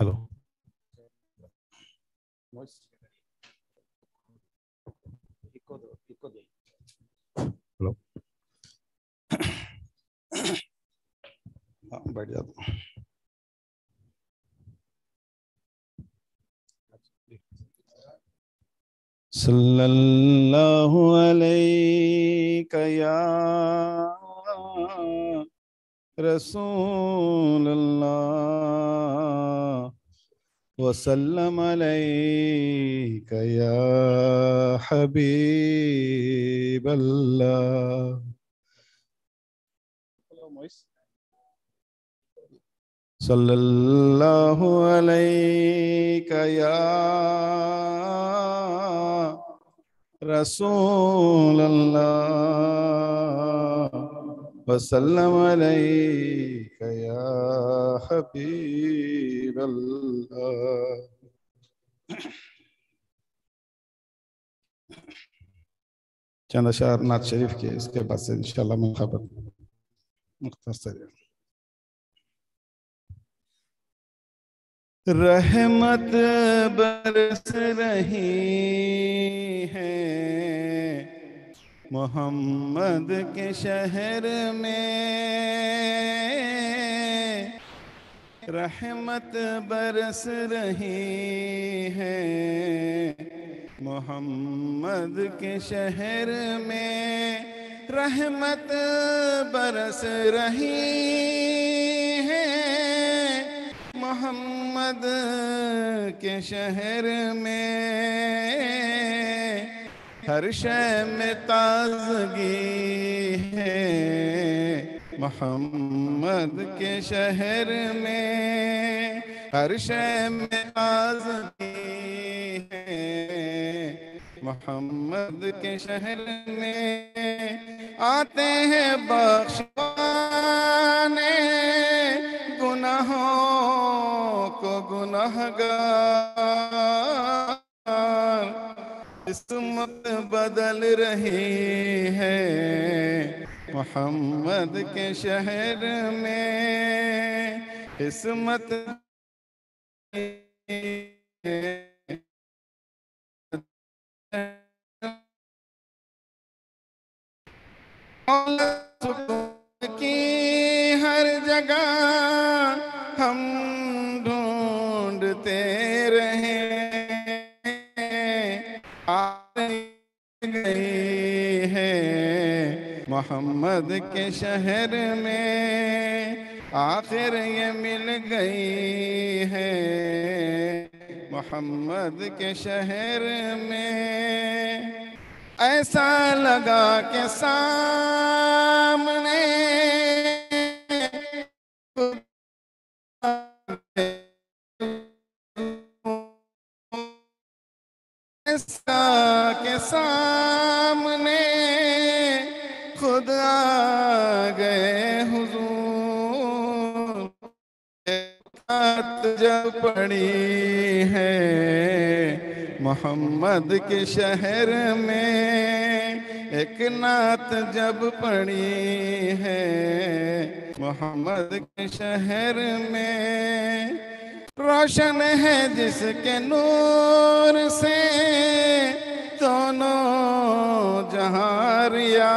Hello. Hello. बैठ जाता हूँ सल्लल्लाहु अलैका या وسلم عليك يا حبيب الله صلى الله عليك يا رسول الله وسلم عليك يا حبيب الله چند اشعار نعت شریف کے اس کے بعد سے انشاءاللہ من خبر مختصر رحمت برس رہی ہے मोहम्मद के शहर में रहमत बरस रही है मोहम्मद के शहर में रहमत बरस रही है मोहम्मद के शहर में हर शय में ताजगी है मोहम्मद के शहर में हर शय में ताजगी है मोहम्मद के शहर में आते हैं बख्शवाने गुनाहों को गुनाहगार किस्मत बदल रही है मोहम्मद के शहर में किस्मत की हर जगह हम मोहम्मद के शहर में आखिर ये मिल गई है मोहम्मद के शहर में ऐसा लगा के सामने मोहम्मद के शहर में एक नात जब पड़ी है मोहम्मद के शहर में रोशन है जिसके नूर से दोनों जहारिया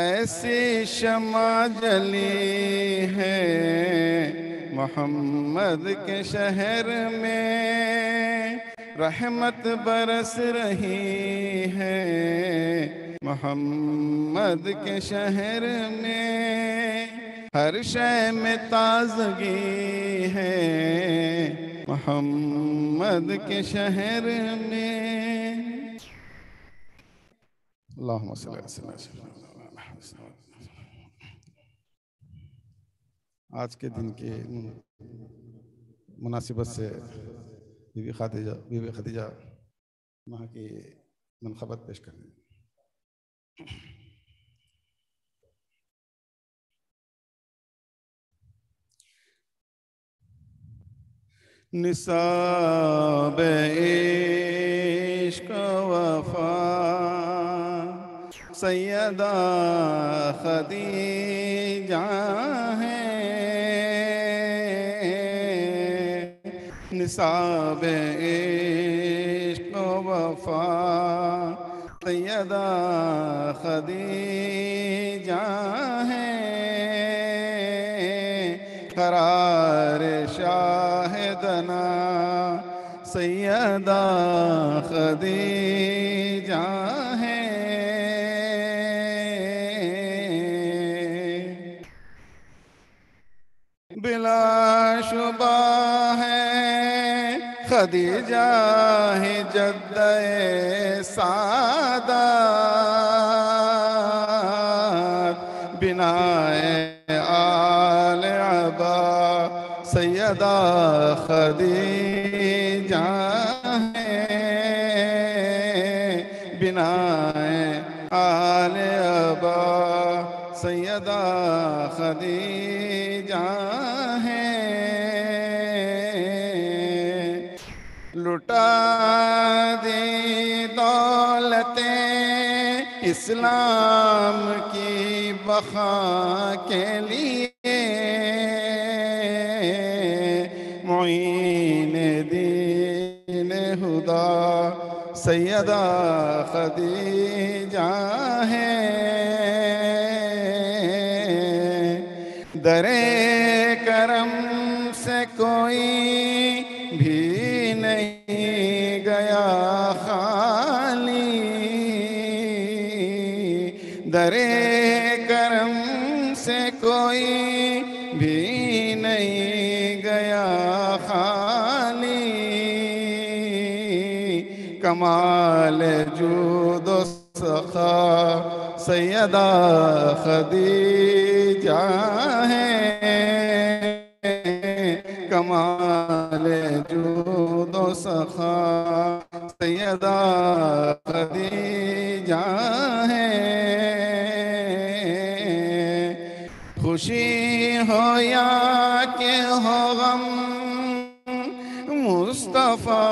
ऐसी शमा जली है मोहम्मद के शहर में रहमत बरस रही है मोहम्मद के शहर में हर शय में ताजगी है मोहम्मद के शहर में अल्लाह आज के दिन के मुनासिबत से बीबी खदीजा बीबी खदीजा वहाँ की मनखबत पेश कर रही निसाब इश्क वफा सैदा खदीजा है निसाब इश्क वफा सैदा खदीजा है करार शाहदना सैदा खदी कदी जाहि जद सादा बिनाए आल अबा सैदा खदीजा बिनाए आल अबा सैदा खदीजा इस्लाम की बखा के लिए मोइन दीन हुदा सैदा खदीजा है दरे करम से कोई करे करम से कोई भी नहीं गया खाली कमाल जूदो सखा सैदा खदी है कमाल जूदो सखा सैदा खदीजा है खुशी हो या के हो गम मुस्तफ़ा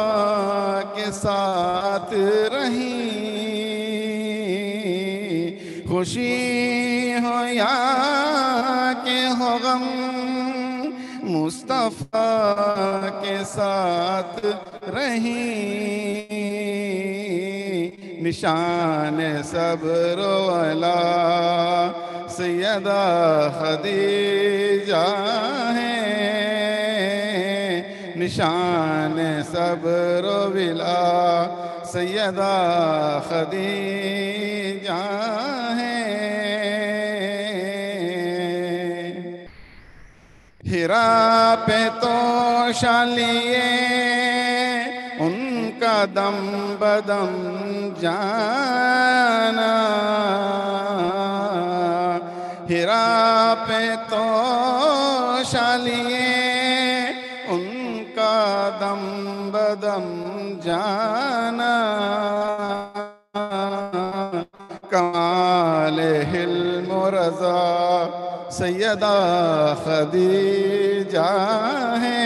के साथ रही खुशी हो या के हो गम मुस्तफ़ा के साथ रही निशान सब्र वाला सैदा खदीजा है निशान सब रोविला सैदा खदीजा है हिरा पे तो शालिए उनका दम बदम जाना तो उनका दम बदम जाना कमाल हिल मुरजा सैदा खदीजा है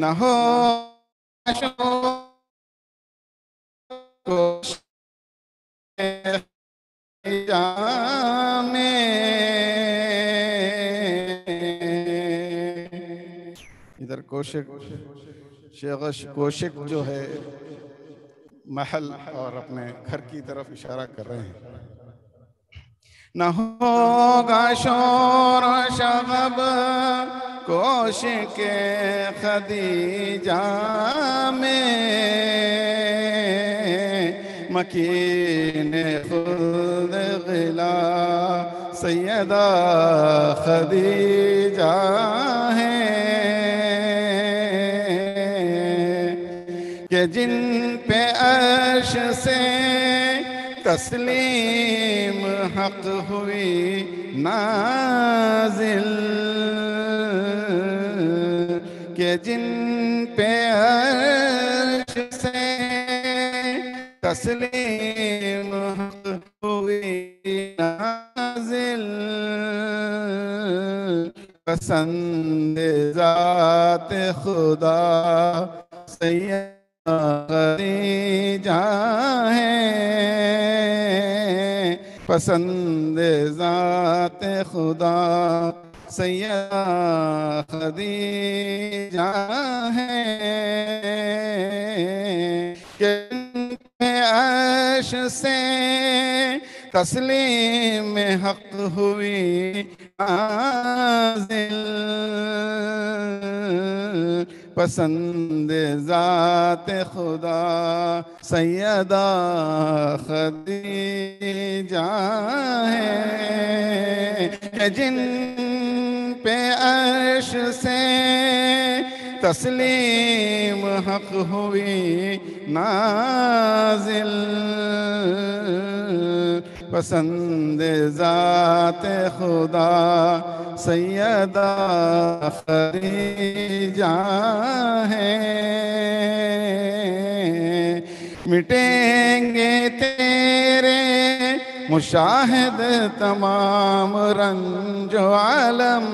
न हो कोशिक कोशिक जो है महल और अपने घर की तरफ इशारा कर रहे हैं न होगा शोर शब कोश के खदीजा में मकीन खुद गिला सैदा खदीजा है जिन पे अर्श से तस्लीम हक हुई नाजिल के जिन पे अर्श से तस्लीम हक हुई नाजिल पसंद जात खुदा सैयद जाए पसंद ज़ात खुदा सैदा खदीजा है के अश से तस्लीम हक हुई आज पसंद ज़ात खुदा सैदा खदी जा जिन पे अर्श से तस्लीम हक हुई नाजिल पसंद ज़ात खुदा सैदा खरीजा है मिटेंगे तेरे मुशाहिद तमाम रंज आलम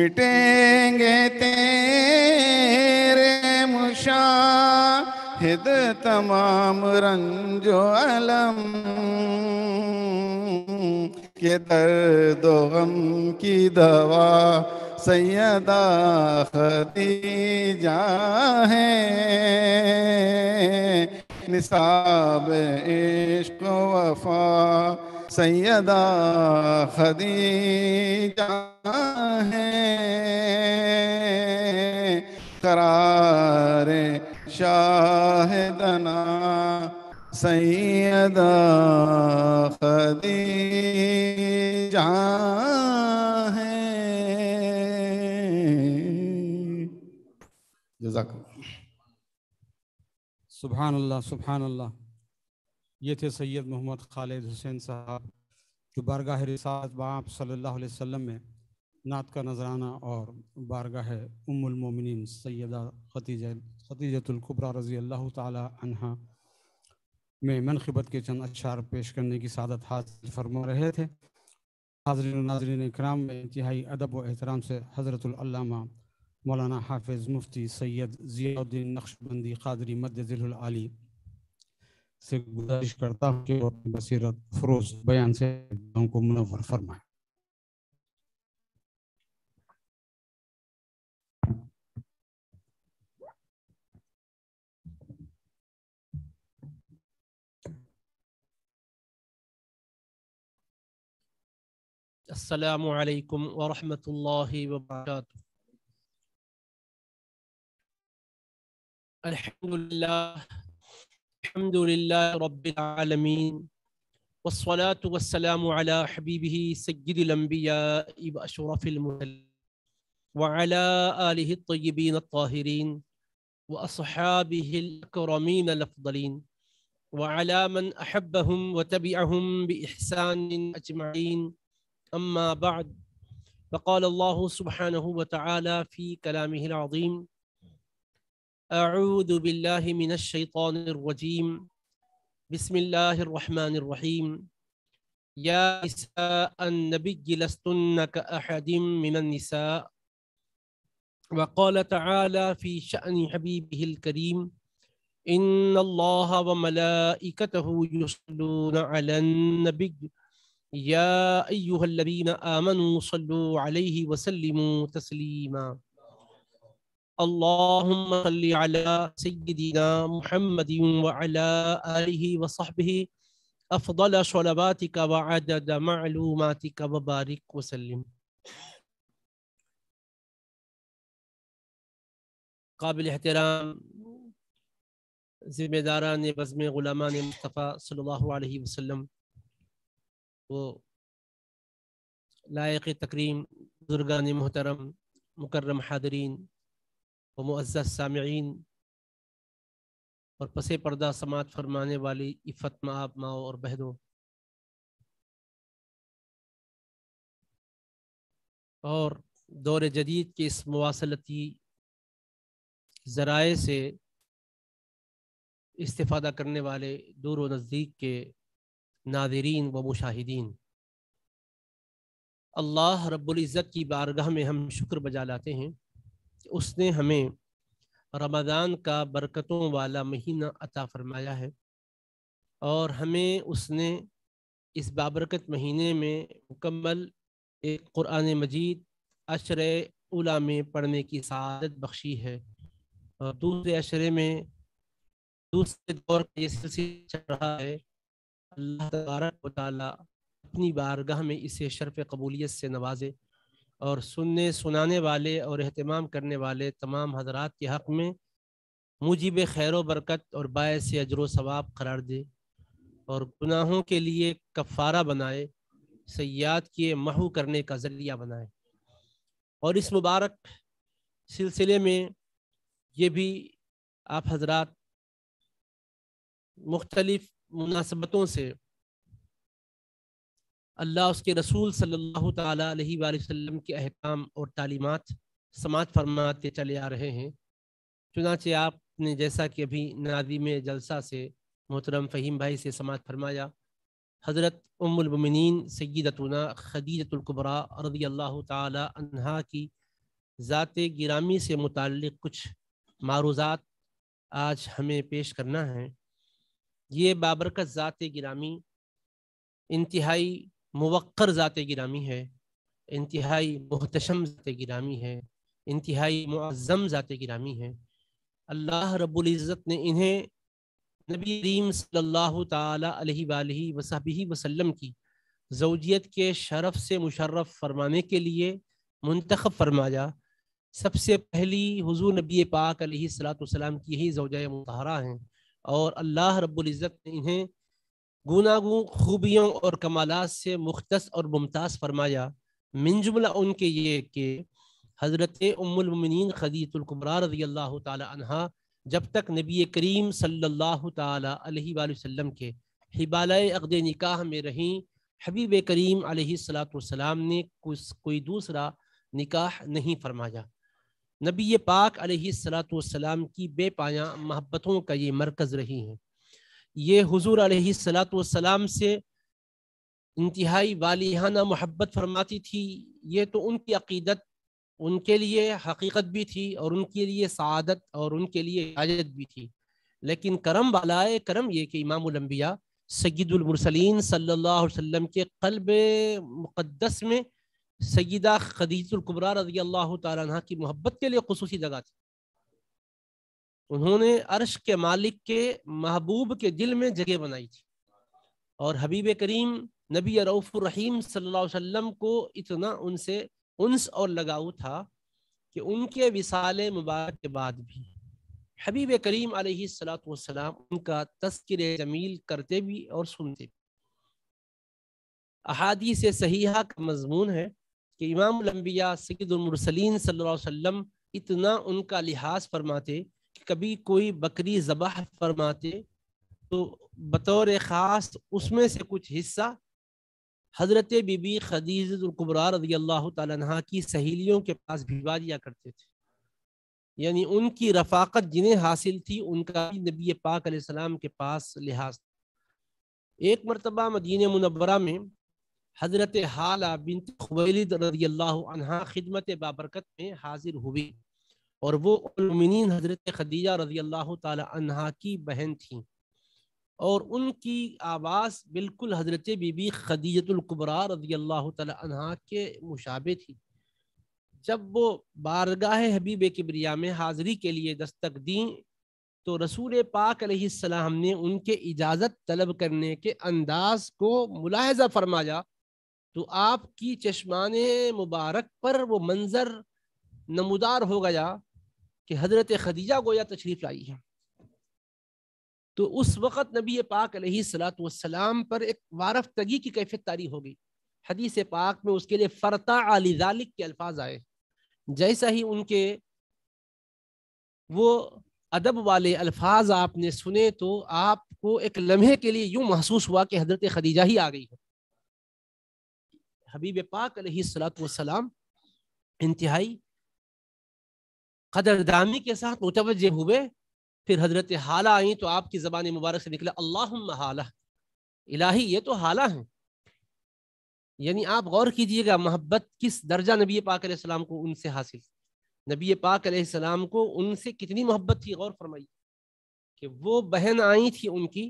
मिटेंगे तेरे मुशा हिद तमाम रंजो अलम के दर्द गम की दवा सैदा खदीजा है निसाब इश्क वफा सैदा खदी खदीजा है करारे शाहिदना सैदा खदीजा है जजाक सुबहान अल्लाह सुबहान अल्लाह ये थे सैयद मोहम्मद खालिद हुसैन साहब जो बारगाह रिसात बाप सल्लल्लाहु अलैहि वसल्लम में नात का नजराना और बारगाह उम्मुल मोमिनीन सैयदा खतीजा खदीजतुल खदीजतुल्कुबरा रज़ी अल्लाह तहा में मनखबत के चंद अशार पेश करने की सादत हासिल फरमा रहे थे हाजरीन नाजरीन कराम में इंतहाई अदब व एहतराम से हज़रतुल्लामा मौलाना हाफिज़ मुफ्ती सैयद ज़ियाउद्दीन नक्शबंदी कादरी मदली से गुजारिश करता हूँ कि अपनी बसीरत फरोज बयान से लोगों को मुनवर फरमाएँ السلام عليكم ورحمة الله وبركاته الحمد لله الحمد لله رب العالمين والصلاة والسلام على حبيبه سيد الأنبياء وأشرف المرسلين وعلى آله الطيبين الطاهرين وأصحابه الأكرمين الأفضلين وعلى من أحبهم وتبعهم بإحسان أجمعين أما بعد فقال الله سبحانه وتعالى في كلامه العظيم أعوذ بالله من الشيطان الرجيم بسم الله الرحمن الرحيم يا نساء النبي لستن كأحد من النساء وقال تعالى في شأن حبيبه الكريم إن الله وملائكته يصلون على النبي يا أيها الذين آمنوا صلوا عليه وسلموا تسليما اللهم صل على سيدنا محمد وعلى آله وصحبه أفضل صلواتك وعدد معلوماتك وبارك وسلم قابل احترام ذمہ داران بزم غلامان مصطفى صلى الله عليه وسلم वो लायक तकरीम बुजुर्गान मोहतरम मुकर्रम हादरीन व मुआज़ सामीन और पसे पर्दा समात फरमाने वाली इफ़त माँ माओ और बहनों और दौर जदीद के इस मवासलती ज़राए से इस्ता करने वाले दूर व नज़दीक के नादरीन व मुशाहिदीन अल्लाह रब्ज़त की बारगाह में हम शुक्र बजा लाते हैं कि उसने हमें रमज़ान का बरकतों वाला महीना अता फरमाया है और हमें उसने इस बाबरकत महीने में मुकम्मल एक क़ुरान मजीद अशर उला में पढ़ने की सदत बख्शी है और दूसरे अशरे में दूसरे दौर का ये सिलसिला चल रहा है अल्लाह तबारक अपनी बारगाह में इसे शर्फ कबूलियत से नवाजे और सुनने सुनाने वाले और अहतमाम करने वाले तमाम हजरात के हक़ में मुजिब खैर बरकत और बायस अजर सवाब करार दे और गुनाहों के लिए कफ़ारा बनाए सयाद के महू करने का ज़रिया बनाए और इस मुबारक सिलसिले में ये भी आप हजरात मुख्तलिफ़ मुनासबतों से अल्लाह उसके रसूल सल्लल्लाहु अलैहि वसल्लम के अहकाम और तालीमत समात फरमाते चले आ रहे हैं चुनाचे आपने जैसा कि अभी नाजिम जलसा से मोहतरम फ़हीम भाई से समात फरमाया हज़रत उमुलमिन सैदतुना खदीजतुल्कुबरा रदी अल्लाह तहा की ज़ात गिरामी से मुतल कुछ मारूज़ात आज हमें पेश करना है ये बाबरकत ज़ात गिरामी इंतहाई मुवक्र ज़ात गिरामी है इंतहाई महतशम ज़ात गिरामी है इंतहाई मज़म ज़ात गिरामी है अल्लाह रबुल्ज़त ने इन्हें नबी करीम सल्लल्लाहु अलैहि वसहबी वसल्लम की जवजियत के शरफ से मुशर्रफ फरमाने के लिए मंतखब फरमाया सबसे पहली हुजूर नबी पाक सलाम की ही जवजा मतहरा हैं और अल्लाह रबुल्ज़त ने इन्हें गुनागु खूबियों और कमालात से मुख्तस और मुमताज़ फरमाया मिनजुमला उनके ये कि हज़रत उमुलमिन खदीतुल्कुमरा रजी अल्लाह तहा जब तक नबी करीम सल्लल्लाहु अलैहि वसल्लम के हिबाल अकद निकाह में रहीं हबीब करीम वसलाम ने कुछ कोई दूसरा निकाह नहीं फरमाया नबी पाक सलाम की बेपाया महब्बतों का ये मरकज़ रही हैं ये हजूर सलाम से इंतहाई वालिहाना मोहब्बत फरमाती थी ये तो उनकी अकीदत उनके लिए हकीकत भी थी और उनके लिए सदत और उनके लिए आजत भी थी लेकिन करम वाला करम ये कि इमामबिया सैदुलमरसलिन सल्ला वसम के कल्ब मुक़दस में सईदा खदीजतुल्कुबरा रजी अल्लाह तारा की मोहब्बत के लिए खसूस जगह थी उन्होंने अरश के मालिक के महबूब के दिल में जगह बनाई थी और हबीब करीम नबी रऊफ़रहीम सल्लाम को इतना उनसे उनस और लगाव था कि उनके विसाल मुबारक के बाद भी हबीब करीम सलाम उनका तस्कर जमील करते भी और सुनते भी अहादी से सही का मजमून है कि इमाम लम्बिया सैदुलमरसलिन सल्लम इतना उनका लिहाज फरमाते कि कभी कोई बकरी जबाह फरमाते तो बतौर ख़ास उसमें से कुछ हिस्सा हज़रत बीबी खदीजतुल्कुबरा रजी अल्लाह तह की सहेलियों के पास भिजवा दिया करते थे यानी उनकी रफाकत जिन्हें हासिल थी उनका नबी पाक के पास लिहाज एक मरतबा मदीन मनवरा में हज़रत हाला बिन खवैलद रजी खिदमत बाबरकत में हाजिर हुई और वो उलमिन हज़रत खदीजा रजी की बहन थी और उनकी आवाज़ बिल्कुल हज़रत बीबी खदीजतुल्कुबरा रजी के मुशाबे थी जब वो बारगाह हबीब किबरिया में हाज़िरी के लिए दस्तक दी तो रसूल पाक सलाम ने उनके इजाज़त तलब करने के अंदाज को मुलाहजा फरमाया तो आपकी चश्मान मुबारक पर वो मंज़र नमदार हो गया कि हज़रत खदीजा गोया तशरीफ़ आई है तो उस वक़्त नबी पाक सलाम पर एक वारफ तगी की कैफियत तारी हो गई हदीस पाक में उसके लिए फ़रता अलीजालिक के अल्फाज आए जैसा ही उनके वो अदब वाले अल्फाज आपने सुने तो आपको एक लम्हे के लिए यूँ महसूस हुआ कि हज़रत खदीजा ही आ गई है हबीब पाक सलाम इंतहाई कदरदानी के साथ मुतवजह हुए फिर हजरत हाला आई तो आपकी ज़बान मुबारक से निकला अल्लाह हाला इलाही ये तो हाला है यानी आप गौर कीजिएगा मोहब्बत किस दर्जा नबी पाक सलाम को उनसे हासिल नबी पाक सलाम को उनसे कितनी मोहब्बत थी गौर फरमाइए कि वो बहन आई थी उनकी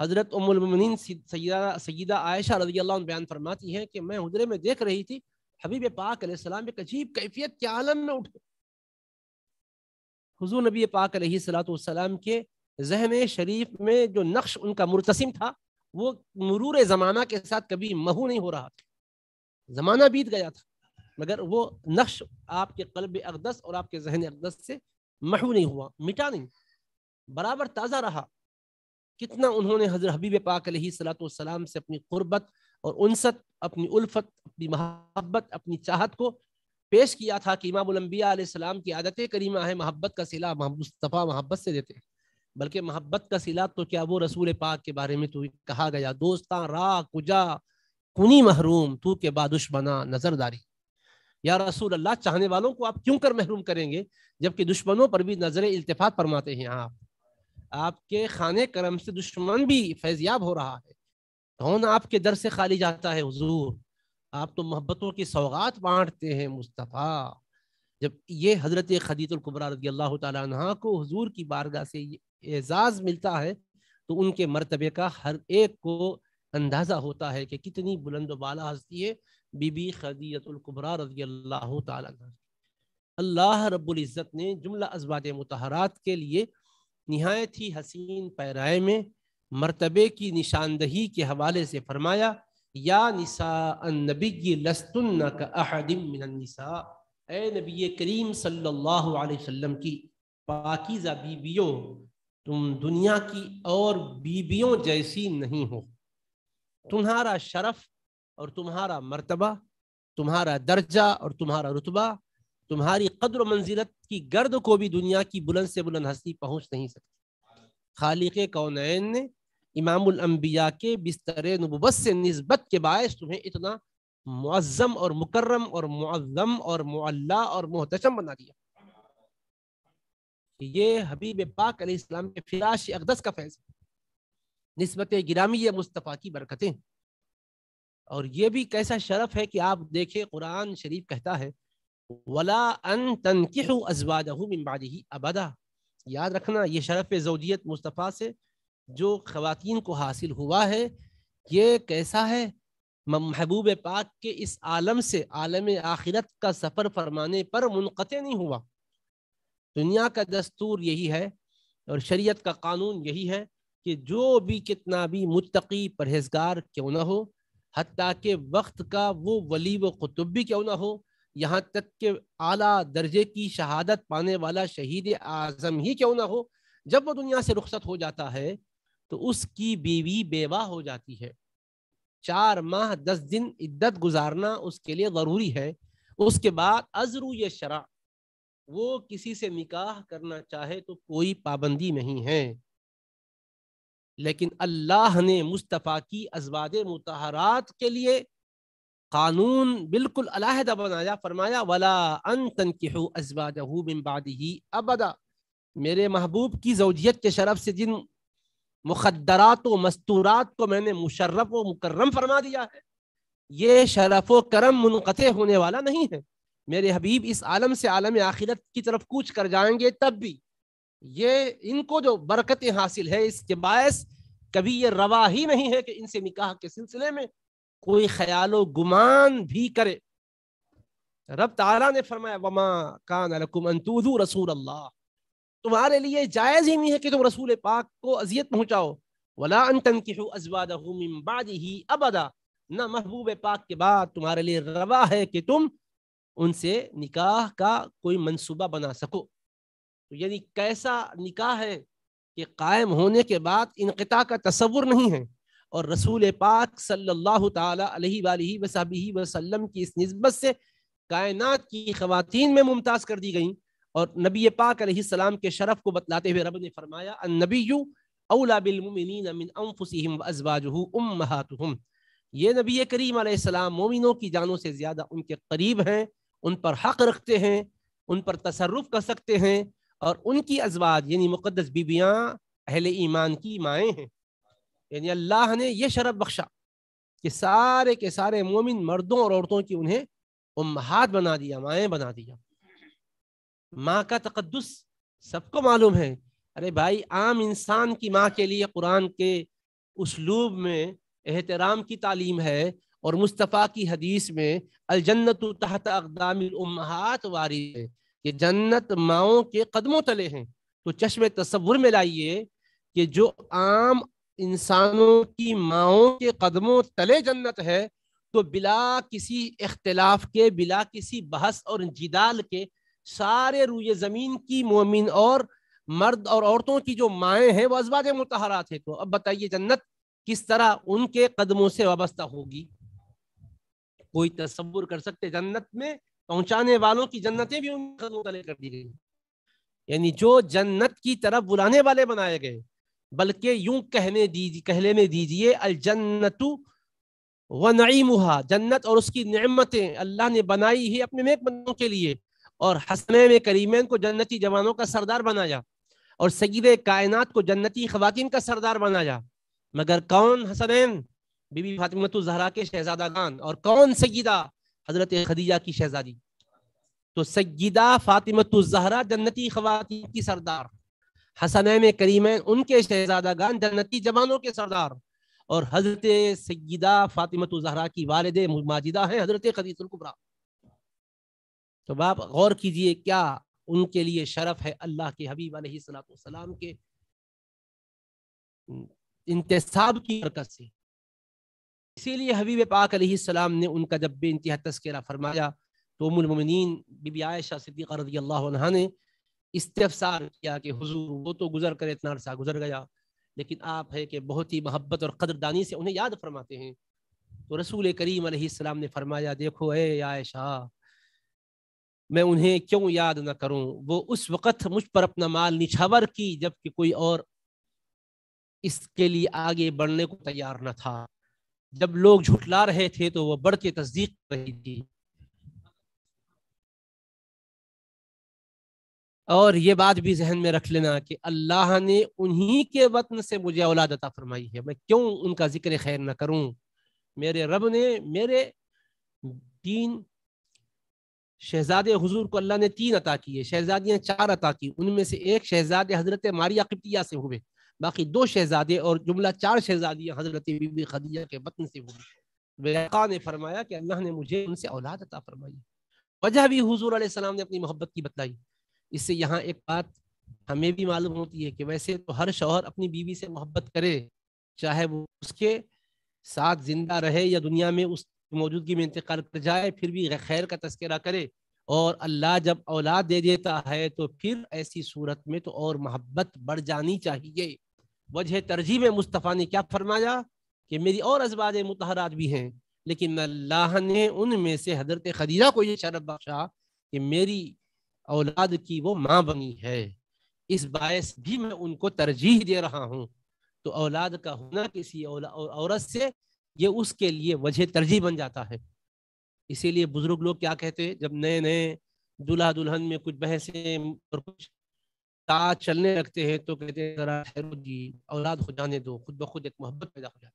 हज़रत उमिन सैदा सैदा आयशा रजी अल्लाह बयान फरमाती हैं कि मैं हजरे में देख रही थी हबीब पाक सलाम एक अजीब कैफियत के आलम में उठे हजू नबी पाक सलाम के जहन शरीफ में जो नक्श उनका मुरतसम था वो मरूर ज़माना के साथ कभी महू नहीं हो रहा था ज़माना बीत गया था मगर वो नक्श आपके कल्ब अकदस और आपके जहन अकदस से महू नहीं हुआ मिटा नहीं बराबर ताज़ा रहा कितना उन्होंने हजर हबीब पाक सलाम से अपनी गुरबत और उनसत अपनी उल्फत अपनी महब्बत अपनी चाहत को पेश किया था कि इमामबिया की आदत करीमा है मोहब्बत का सिला मुस्तफ़ा मोहब्बत से देते हैं बल्कि मोहब्बत का सिला तो क्या वो रसूल पाक के बारे में तो कहा गया दोस्तां रा कुजा कुनी महरूम तू के बाद दुश्मना नजरदारी या रसूल अल्लाह चाहने वालों को आप क्यों कर महरूम करेंगे जबकि दुश्मनों पर भी नजर इल्तफात फरमाते हैं आप आपके खाने करम से दुश्मन भी फैजियाब हो रहा है कौन आपके दर से खाली जाता है हजूर आप तो मोहब्बतों की सौगात बांटते हैं मुस्तफ़ा जब ये हज़रत खदीतुल्कुबरा रजी अल्लाह तह को हजूर की बारगाह से एजाज़ मिलता है तो उनके मरतबे का हर एक को अंदाज़ा होता है कि कितनी बुलंद बाला हस्ती है बीबी खदीतुल्कुबरा रजी अल्लाह तह अल्लाह रब्बुल इज़्ज़त ने जुमला अजवाज मतहरात के लिए नहायत ही हसीन पैराए में मरतबे की निशानदही के हवाले से फरमाया या निसा नबी लस्तुन का ए नबी करीम सल्लल्लाहु अलैहि वसल्लम की पाकिज़ा बीबियों तुम दुनिया की और बीबियों जैसी नहीं हो तुम्हारा शरफ और तुम्हारा मर्तबा तुम्हारा दर्जा और तुम्हारा रुतबा तुम्हारी कदर मंजिलत की गर्द को भी दुनिया की बुलंद से बुलंद हस्ती पहुंच नहीं सकती खालिक कौन ने इमामबिया के बिस्तर नबूबत से नस्बत के बायस तुम्हें इतना मुआज़म और मुकर्रम और मुआज़म और मुल्ला और मोहतम बना दिया ये हबीब पाक अलीस्म के फिराश अकदस का फैज नस्बत गिरामी मुस्तफ़ा की बरकतें और ये भी कैसा शरफ है कि आप देखें कुरान शरीफ कहता है वला अन अबदा याद रखना ये शरफ़ जोदियत मुस्तफ़ा से जो ख़वान को हासिल हुआ है ये कैसा है महबूब पाक के इस आलम से आलम आखिरत का सफ़र फरमाने पर मुनत नहीं हुआ दुनिया का दस्तूर यही है और शरीयत का कानून यही है कि जो भी कितना भी मुतकी परहेजगार क्यों ना हो हती के वक्त का वो वली व कुतुब भी क्यों ना हो यहाँ तक के आला दर्जे की शहादत पाने वाला शहीद आज़म ही क्यों ना हो जब वो दुनिया से रुख्सत हो जाता है तो उसकी बीवी बेवा हो जाती है चार माह दस दिन इद्दत गुजारना उसके लिए ज़रूरी है उसके बाद अजरू ये शरा वो किसी से निकाह करना चाहे तो कोई पाबंदी नहीं है लेकिन अल्लाह ने मुस्तफ़ा की अजवाद मतहरात के लिए कानून बिल्कुल अलहदा बनाया फरमाया वला अन अबदा मेरे महबूब की जोजियत के शरफ से जिन मुखदरात व मस्तूरात को मैंने मुशर्रफ व मुकर्रम फरमा दिया है ये शरफ व करम मुनक़ होने वाला नहीं है मेरे हबीब इस आलम से आलम आखिरत की तरफ कूच कर जाएंगे तब भी ये इनको जो बरकतें हासिल है इसके बायस कभी ये रवा ही नहीं है कि इनसे निकाह के सिलसिले में कोई ख्याल गुमान भी करे रब तारा ने फरमाया वमा कान अलकुमतूजू रसूल अल्लाह तुम्हारे लिए जायज़ ही नहीं है कि तुम रसूल पाक को अजियत पहुँचाओ वला अन कि अजवाद ही अबदा न महबूब पाक के बाद तुम्हारे लिए रवा है कि तुम उनसे निकाह का कोई मंसूबा बना सको तो यानी कैसा निकाह है कि कायम होने के बाद इनकता का तस्वुर नहीं है और रसूल पाक सल्लल्लाहु अलैहि वसल्लम की इस नस्बत से कायनात की खातन में मुमताज़ कर दी गई और नबी पाक सलाम के शरफ को बतलाते हुए रब ने फरमाया नबी अउलाबिलमिनजवाजहम ये नबी करीम सलाम मोमिनों की जानों से ज़्यादा उनके करीब हैं उन पर हक़ रखते हैं उन पर तसरफ कर सकते हैं और उनकी अजवाज यानी मुक़दस बीबियाँ अहल ईमान की माएँ हैं यानी अल्लाह ने यह शरफ बख्शा कि सारे के सारे मोमिन मर्दों और औरतों की उन्हें उम्हात बना दिया माएँ बना दिया माँ का तकदस सबको मालूम है अरे भाई आम इंसान की माँ के लिए कुरान के उसलूब में एहतराम की तालीम है और मुस्तफ़ा की हदीस में अलजन्नत तहत अकदामहात वारी है कि जन्नत माओ के कदमों तले हैं तो चश्म तस्वुर में लाइए कि जो आम इंसानों की माओ के कदमों तले जन्नत है तो बिला किसी इख्तलाफ के बिला किसी बहस और जिदाल के सारे रुए ज़मीन की मोमिन और मर्द और औरतों की जो माएँ हैं वो अजबाज मतहरात है तो अब बताइए जन्नत किस तरह उनके कदमों से वाबस्ता होगी कोई तस्वुर कर सकते जन्नत में पहुंचाने वालों की जन्नतें भी उनके कदमों तले कर दी गई यानी जो जन्नत की तरफ बुलाने वाले बनाए गए बल्कि यूं कहने दीजिए कहने दीजिए अलजन्नतु व नईमुहा जन्नत और उसकी नमतें अल्लाह ने बनाई ही अपने नेक बंदों के लिए और हसन में करीमैन को जन्नती जवानों का सरदार बनाया और सगीद कायनात को जन्नती खवातिन का सरदार बनाया मगर कौन हसनैन बीबी फातिमत जहरा के शहजादा खान और कौन सगीदा हजरत खदीजा की शहजादी तो सगीदा फातिमत जहरा जन्नती खवातिन की सरदार हसनैन करीमैन उनके शहजादागान जन्नती जवानों के सरदार और हजरत सैदा फातिमत जहरा की वालद माजिदा हैं हजरत खदीसुल्कुबरा तो बाप गौर कीजिए क्या उनके लिए शरफ है अल्लाह के हबीब सलाम के इंतसाब की बरकत से इसीलिए हबीब पाक सलाम ने उनका जब भी इंतहा तस्करा फरमाया तो उमिन बीबी आयशा सिद्दीक़ रजी अल्लाह ने इस्तफसार किया कि हुजूर वो तो गुजर कर इतना अरसा गुजर गया लेकिन आप है कि बहुत ही मोहब्बत और कदरदानी से उन्हें याद फरमाते हैं तो रसूल करीम सलाम ने फरमाया देखो ए आयशा मैं उन्हें क्यों याद ना करूं वो उस वक़्त मुझ पर अपना माल निछावर की जबकि कोई और इसके लिए आगे बढ़ने को तैयार न था जब लोग झुठला रहे थे तो वह बढ़ के तस्दीक रही थी और ये बात भी जहन में रख लेना कि अल्लाह ने उन्हीं के वतन से मुझे औलाद अता फरमाई है मैं क्यों उनका जिक्र खैर ना करूं मेरे रब ने मेरे तीन शहजादे हजूर को अल्लाह ने तीन अता किए शहजादियां चार अता की उनमें से एक शहजादे हजरत मारिया किप्तिया से हुए बाकी दो शहजादे और जुमला चार शहजादियाँ हजरत बीबी खदीजा के वतन से हुए बेका तो ने फरमाया कि अल्लाह ने मुझे उनसे औलाद अता फरमाई वजह भी हजूर सलाम ने अपनी मोहब्बत की बतलाई इससे यहाँ एक बात हमें भी मालूम होती है कि वैसे तो हर शोहर अपनी बीवी से मोहब्बत करे चाहे वो उसके साथ जिंदा रहे या दुनिया में उस मौजूदगी में इंतकाल कर जाए फिर भी खैर का तस्करा करे और अल्लाह जब औलाद दे देता है तो फिर ऐसी सूरत में तो और मोहब्बत बढ़ जानी चाहिए वजह तरजीह में मुस्तफ़ा ने क्या फरमाया कि मेरी और अजबाज मतहरात भी हैं लेकिन अल्लाह ने उनमें से हजरत खदीजा को ये शरत बख्शा कि मेरी औलाद की वो माँ बनी है इस बायस भी मैं उनको तरजीह दे रहा हूँ तो औलाद का होना किसी औरत से ये उसके लिए वजह तरजीह बन जाता है इसीलिए बुजुर्ग लोग क्या कहते हैं जब नए नए दुल्हा दुल्हन में कुछ बहसें और कुछ ता चलने लगते हैं तो कहते हैं जरा ठहरो जी औलाद हो जाने दो खुद ब खुद एक मोहब्बत पैदा हो जाती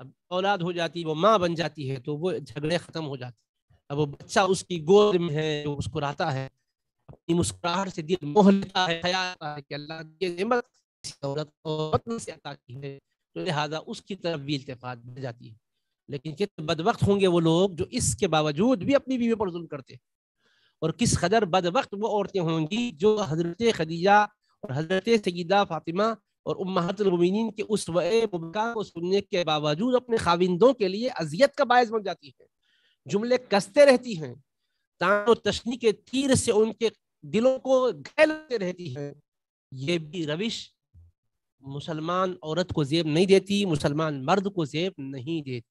अब औलाद हो जाती वो माँ बन जाती है तो वो झगड़े ख़त्म हो जाते अब वो बच्चा उसकी गोद में है जो उसको रहता है अपनी मुस्कुराहट से दिल मोह लेता है ख्याल है कि अल्लाह की हिम्मत दौलत और से अता की है तो लिहाजा उसकी तरफ भी इल्तफात बढ़ जाती है लेकिन कितने बदवक्त होंगे वो लोग जो इसके बावजूद भी अपनी बीवी पर जुल्म करते हैं और किस कदर बदवक्त वो औरतें होंगी जो हजरत खदीजा और हजरत सगीदा फातिमा और उम्मातमिन के उस मुबका को सुनने के बावजूद अपने खाविंदों के लिए अजियत का बायस बन जाती है जुमले कसते रहती हैं तान तशनी के तीर से उनके दिलों को घायल रहती है ये भी रविश मुसलमान औरत को जेब नहीं देती मुसलमान मर्द को जेब नहीं देती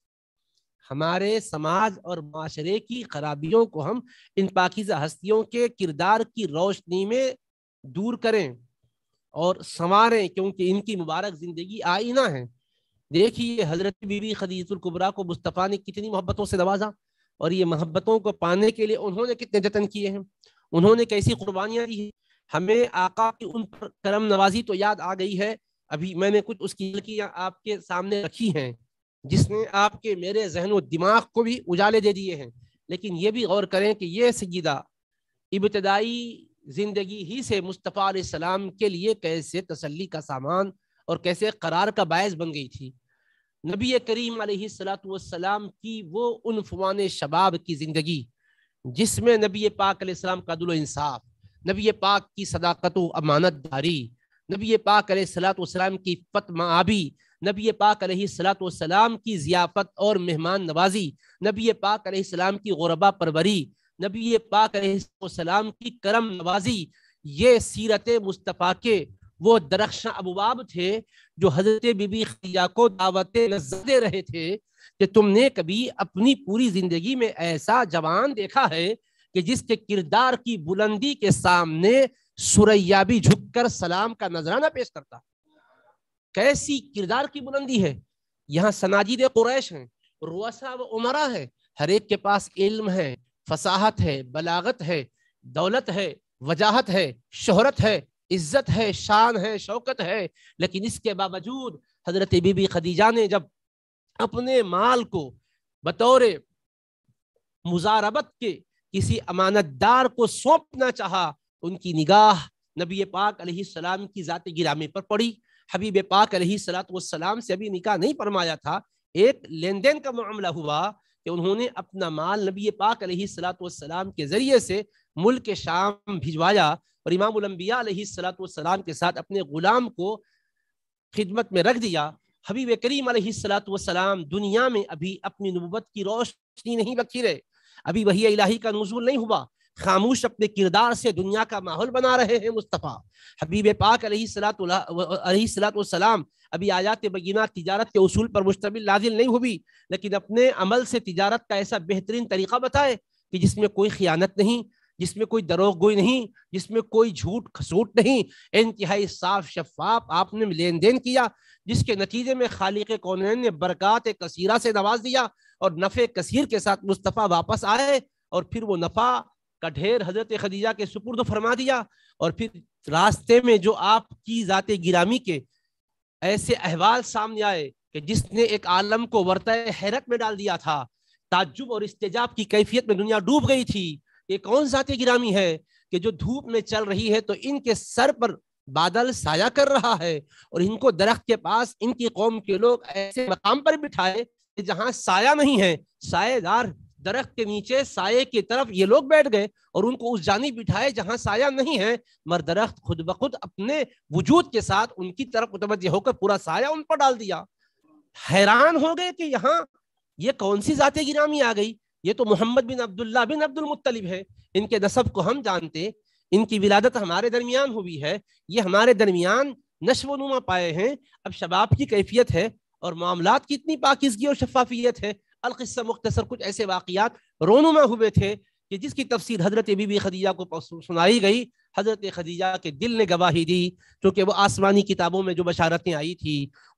हमारे समाज और माशरे की खराबियों को हम इन पाकिजा हस्तियों के किरदार की रोशनी में दूर करें और संवारें क्योंकि इनकी मुबारक ज़िंदगी आईना है देखिए हजरत बीबी खदीजुल कुबरा को मुस्तफ़ा ने कितनी मोहब्बतों से नवाजा और ये मोहब्बतों को पाने के लिए उन्होंने कितने जतन किए हैं उन्होंने कैसी कुर्बानियाँ दी हमें आका की उन पर करम नवाजी तो याद आ गई है अभी मैंने कुछ उसकी लड़कियाँ आपके सामने रखी हैं जिसने आपके मेरे जहन व दिमाग को भी उजाले दे दिए हैं लेकिन ये भी गौर करें कि ये सगीदा इब्तदाई ज़िंदगी ही से मुस्तफ़ा सलाम के लिए कैसे तसल्ली का सामान और कैसे करार का बायस बन गई थी नबी करीम सलाम की वो उनफवान शबाब की ज़िंदगी जिसमें नबी पाक सलाम का दुल इंसाफ नबी पाक की सदाकत अमानत दारी नबी पाक सलाम की फतमाबी नबी पाक सलाम की ज़ियाफ़त और मेहमान नवाजी नबी पाक सलाम की गौरबा परवरी नबी पाक सलाम की करम नवाजी ये सीरत मुस्तफ़ा के वो दरख्शा अबाब थे जो हजरत बीबी खिया को दावत दे रहे थे कि तुमने कभी अपनी पूरी जिंदगी में ऐसा जवान देखा है कि जिसके किरदार की बुलंदी के सामने सुरैया भी झुककर सलाम का नजराना पेश करता कैसी किरदार की बुलंदी है यहाँ सनाजीद कुरैश हैं रुआसा व उमरा है हर एक के पास इल्म है फसाहत है बलागत है दौलत है वजाहत है शोहरत है इज्जत है शान है शौकत है लेकिन इसके बावजूद हजरत बीबी खदीजा ने जब अपने माल को बतौर मुजारबत के किसी अमानतदार को सौंपना चाहा उनकी निगाह नबी पाक सलाम की जाति गिरामी पर पड़ी हबीब पाक सलाम से अभी निकाह नहीं फरमाया था एक लेन देन का मामला हुआ कि उन्होंने अपना माल नबी पाक सलाम के ज़रिए से मुल्क के शाम भिजवाया और इमाम सलातम के साथ अपने गुलाम को खिदमत में रख दिया हबीब करीम सलातम दुनिया में अभी अपनी नबूत की रोशनी नहीं बखी रहे अभी वही इलाही का नजूल नहीं हुआ खामोश अपने किरदार से दुनिया का माहौल बना रहे हैं मुस्तफ़ा हबीब पाक सलाम अभी आयात बगीना तजारत के उसूल पर मुश्तमिल लाजिल नहीं हुई लेकिन अपने अमल से तजारत का ऐसा बेहतरीन तरीका बताए कि जिसमें कोई ख़ियानत नहीं जिसमें कोई गोई नहीं जिसमें कोई झूठ खसूट नहीं इंतहाई साफ शफाफ आपने लेन देन किया जिसके नतीजे में खालिक कौन ने बरकत कसीरा से नवाज दिया और नफ़े कसीर के साथ मुस्तफ़ा वापस आए और फिर वो नफ़ा का ढेर हजरत खदीजा के सुपुर्द फरमा दिया और फिर रास्ते में जो आपकी ज़ात गिरामी के ऐसे अहवाल सामने आए कि जिसने एक आलम को वर्त हैरत में डाल दिया था ताजुब और इस्तेजाब की कैफियत में दुनिया डूब गई थी ये कौन जाति गिरामी है कि जो धूप में चल रही है तो इनके सर पर बादल साया कर रहा है और इनको दरख्त के पास इनकी कौम के लोग ऐसे मकाम पर बिठाए जहां साया नहीं है सायेदार दरख्त के नीचे साये की तरफ ये लोग बैठ गए और उनको उस जानी बिठाए जहां साया नहीं है मगर दरख्त खुद ब खुद अपने वजूद के साथ उनकी तरफ मुतवजह होकर पूरा साया उन पर डाल दिया हैरान हो गए कि यहाँ ये कौन सी जाते गिरामी आ गई ये तो मोहम्मद बिन अब्दुल्ला बिन अब्दुल मुत्तलिब है इनके नसब को हम जानते इनकी विलादत हमारे दरमियान हुई है ये हमारे दरमियान नशवनुमा नुमा पाए हैं अब शबाब की कैफियत है और मामला की इतनी पाकिजगी और शफाफियत है अलक़स्सा मुख्तसर कुछ ऐसे वाकियात रोनुमा हुए थे कि जिसकी तफसीर हज़रत बीबी खदीजा को सुनाई गई हज़रत खदीजा के दिल ने गवाही दी क्योंकि वो आसमानी किताबों में जो बशारतें आई थी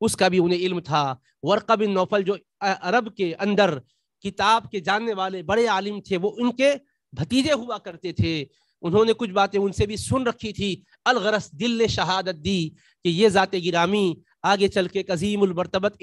उसका भी उन्हें इल्म था वर्का बिन नौफल जो अरब के अंदर किताब के जानने वाले बड़े आलिम थे वो उनके भतीजे हुआ करते थे उन्होंने कुछ बातें उनसे भी सुन रखी थी अलगरस दिल ने शहादत दी कि ये ज़ात गिरामी आगे चल के कज़ीम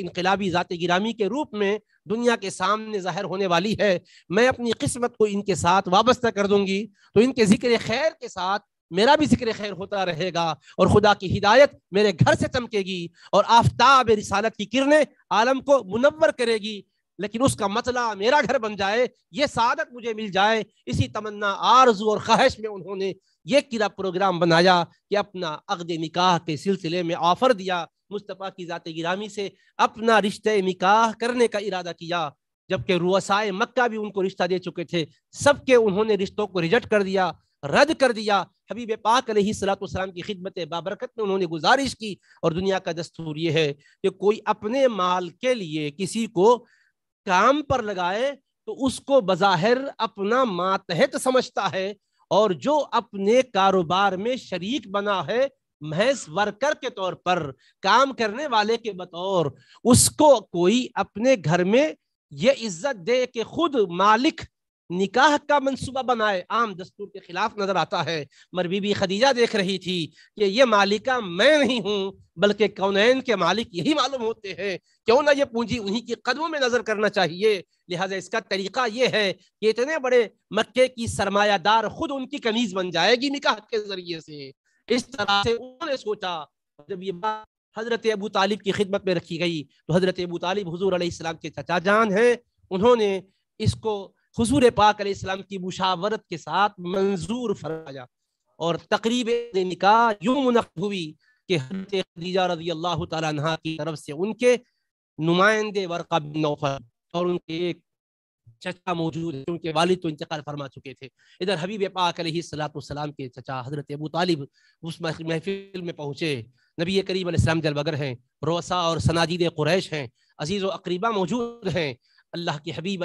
इनकलाबी ज़ात गिरामी के रूप में दुनिया के सामने ज़ाहिर होने वाली है मैं अपनी किस्मत को इनके साथ वाबस्ता कर दूंगी तो इनके ज़िक्र खैर के साथ मेरा भी जिक्र खैर होता रहेगा और खुदा की हिदायत मेरे घर से चमकेगी और आफ्ताब रिसालत की किरणें आलम को मुनवर करेगी लेकिन उसका मतला मेरा घर बन जाए ये सादत मुझे मिल जाए इसी तमन्ना आरजू और ख्वाहिश में उन्होंने ये किला प्रोग्राम बनाया कि अपना अगद निकाह के सिलसिले में ऑफ़र दिया मुस्तफ़ा की ज़ात गिरामी से अपना रिश्ते निकाह करने का इरादा किया जबकि रुसाए मक्का भी उनको रिश्ता दे चुके थे सबके उन्होंने रिश्तों को रिजेक्ट कर दिया रद्द कर दिया हबीब पाक सलाम की खिदमत बाबरकत में उन्होंने गुजारिश की और दुनिया का दस्तूर ये है कि कोई अपने माल के लिए किसी को काम पर लगाए तो उसको बज़ाहिर अपना मातहत समझता है और जो अपने कारोबार में शरीक बना है महज वर्कर के तौर पर काम करने वाले के बतौर उसको कोई अपने घर में यह इज्जत दे कि खुद मालिक निकाह का मंसूबा बनाए आम दस्तूर के खिलाफ नजर आता है मर बीबी खदीजा देख रही थी कि ये मालिका मैं नहीं हूँ बल्कि कौनैन के मालिक यही मालूम होते हैं क्यों ना ये पूंजी उन्हीं के कदमों में नजर करना चाहिए लिहाजा इसका तरीका ये है कि इतने बड़े मक्के की सरमायादार खुद उनकी कमीज बन जाएगी निकाह के जरिए से इस तरह से उन्होंने सोचा जब ये बात हजरत अबू तालिब की खिदमत में रखी गई तो हजरत अबू तालिब हजूर आसमाम के चचा जान हैं उन्होंने इसको हजूर पाक इस्लाम की मुशावरत के साथ मंजूर फरमाया और तकरीब निकाह यूं मुनद हुई कि हजरत खदीजा रजी अल्लाह तह की तरफ से उनके नुमाइंदे वर्का बिन नौफर और उनके एक चचा मौजूद है उनके वालिद तो इंतकाल फरमा चुके थे इधर हबीब पाक सलाम के चचा हजरत अबू तालिब उस महफिल में पहुंचे नबी करीम सलाम जलबगर हैं रोसा और सनाजीद कुरैश हैं अजीज़ व अकरीबा मौजूद हैं अल्लाह के हबीब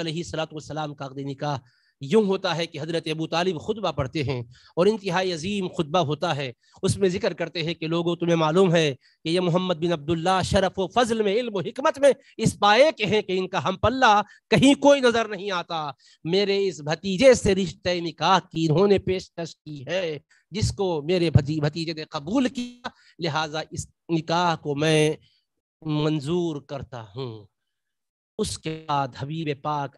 सलाम का अकद निकाह यूँ होता है कि हज़रत अबू तालिब खुतबा पढ़ते हैं और इंतहाई अजीम खुतबा होता है उसमें ज़िक्र करते हैं कि लोगों तुम्हें मालूम है कि यह मोहम्मद बिन अब्दुल्ला शरफ़ व फजल में इल्म हिकमत में इस पाए के हैं कि इनका हम पल्ला कहीं कोई नज़र नहीं आता मेरे इस भतीजे से रिश्ते निकाह की इन्होंने पेशकश की है जिसको मेरे भती भतीजे ने कबूल किया लिहाजा इस निकाह को मैं मंजूर करता हूँ उसके बाद हबीब पाक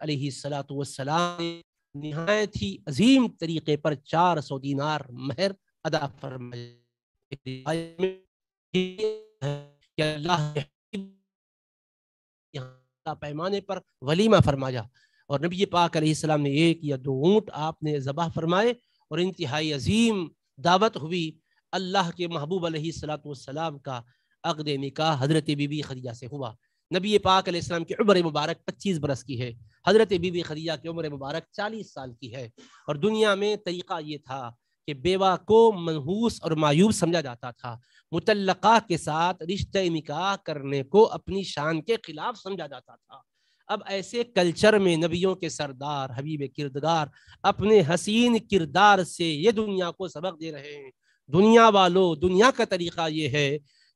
सलाम नहायत ही अजीम तरीके पर चार सौ दीनार महर अदा फरमाया पैमाने पर वलीमा फरमाया और नबी पाक सलाम ने एक या दो ऊँट आपने ज़बह फरमाए और इंतहाई अजीम दावत हुई अल्लाह के महबूब सलाम का अकदे निका हजरत बीबी खदिजा से हुआ नबी पाक अलैहिस्सलाम की उम्र मुबारक 25 बरस की है हज़रत बीबी खदीजा की उम्र मुबारक 40 साल की है और दुनिया में तरीक़ा ये था कि बेवा को मनहूस और मायूब समझा जाता था मुतलका के साथ रिश्ते निकाह करने को अपनी शान के खिलाफ समझा जाता था अब ऐसे कल्चर में नबियों के सरदार हबीब किरदार अपने हसीन किरदार से ये दुनिया को सबक दे रहे हैं दुनिया वालों दुनिया का तरीक़ा ये है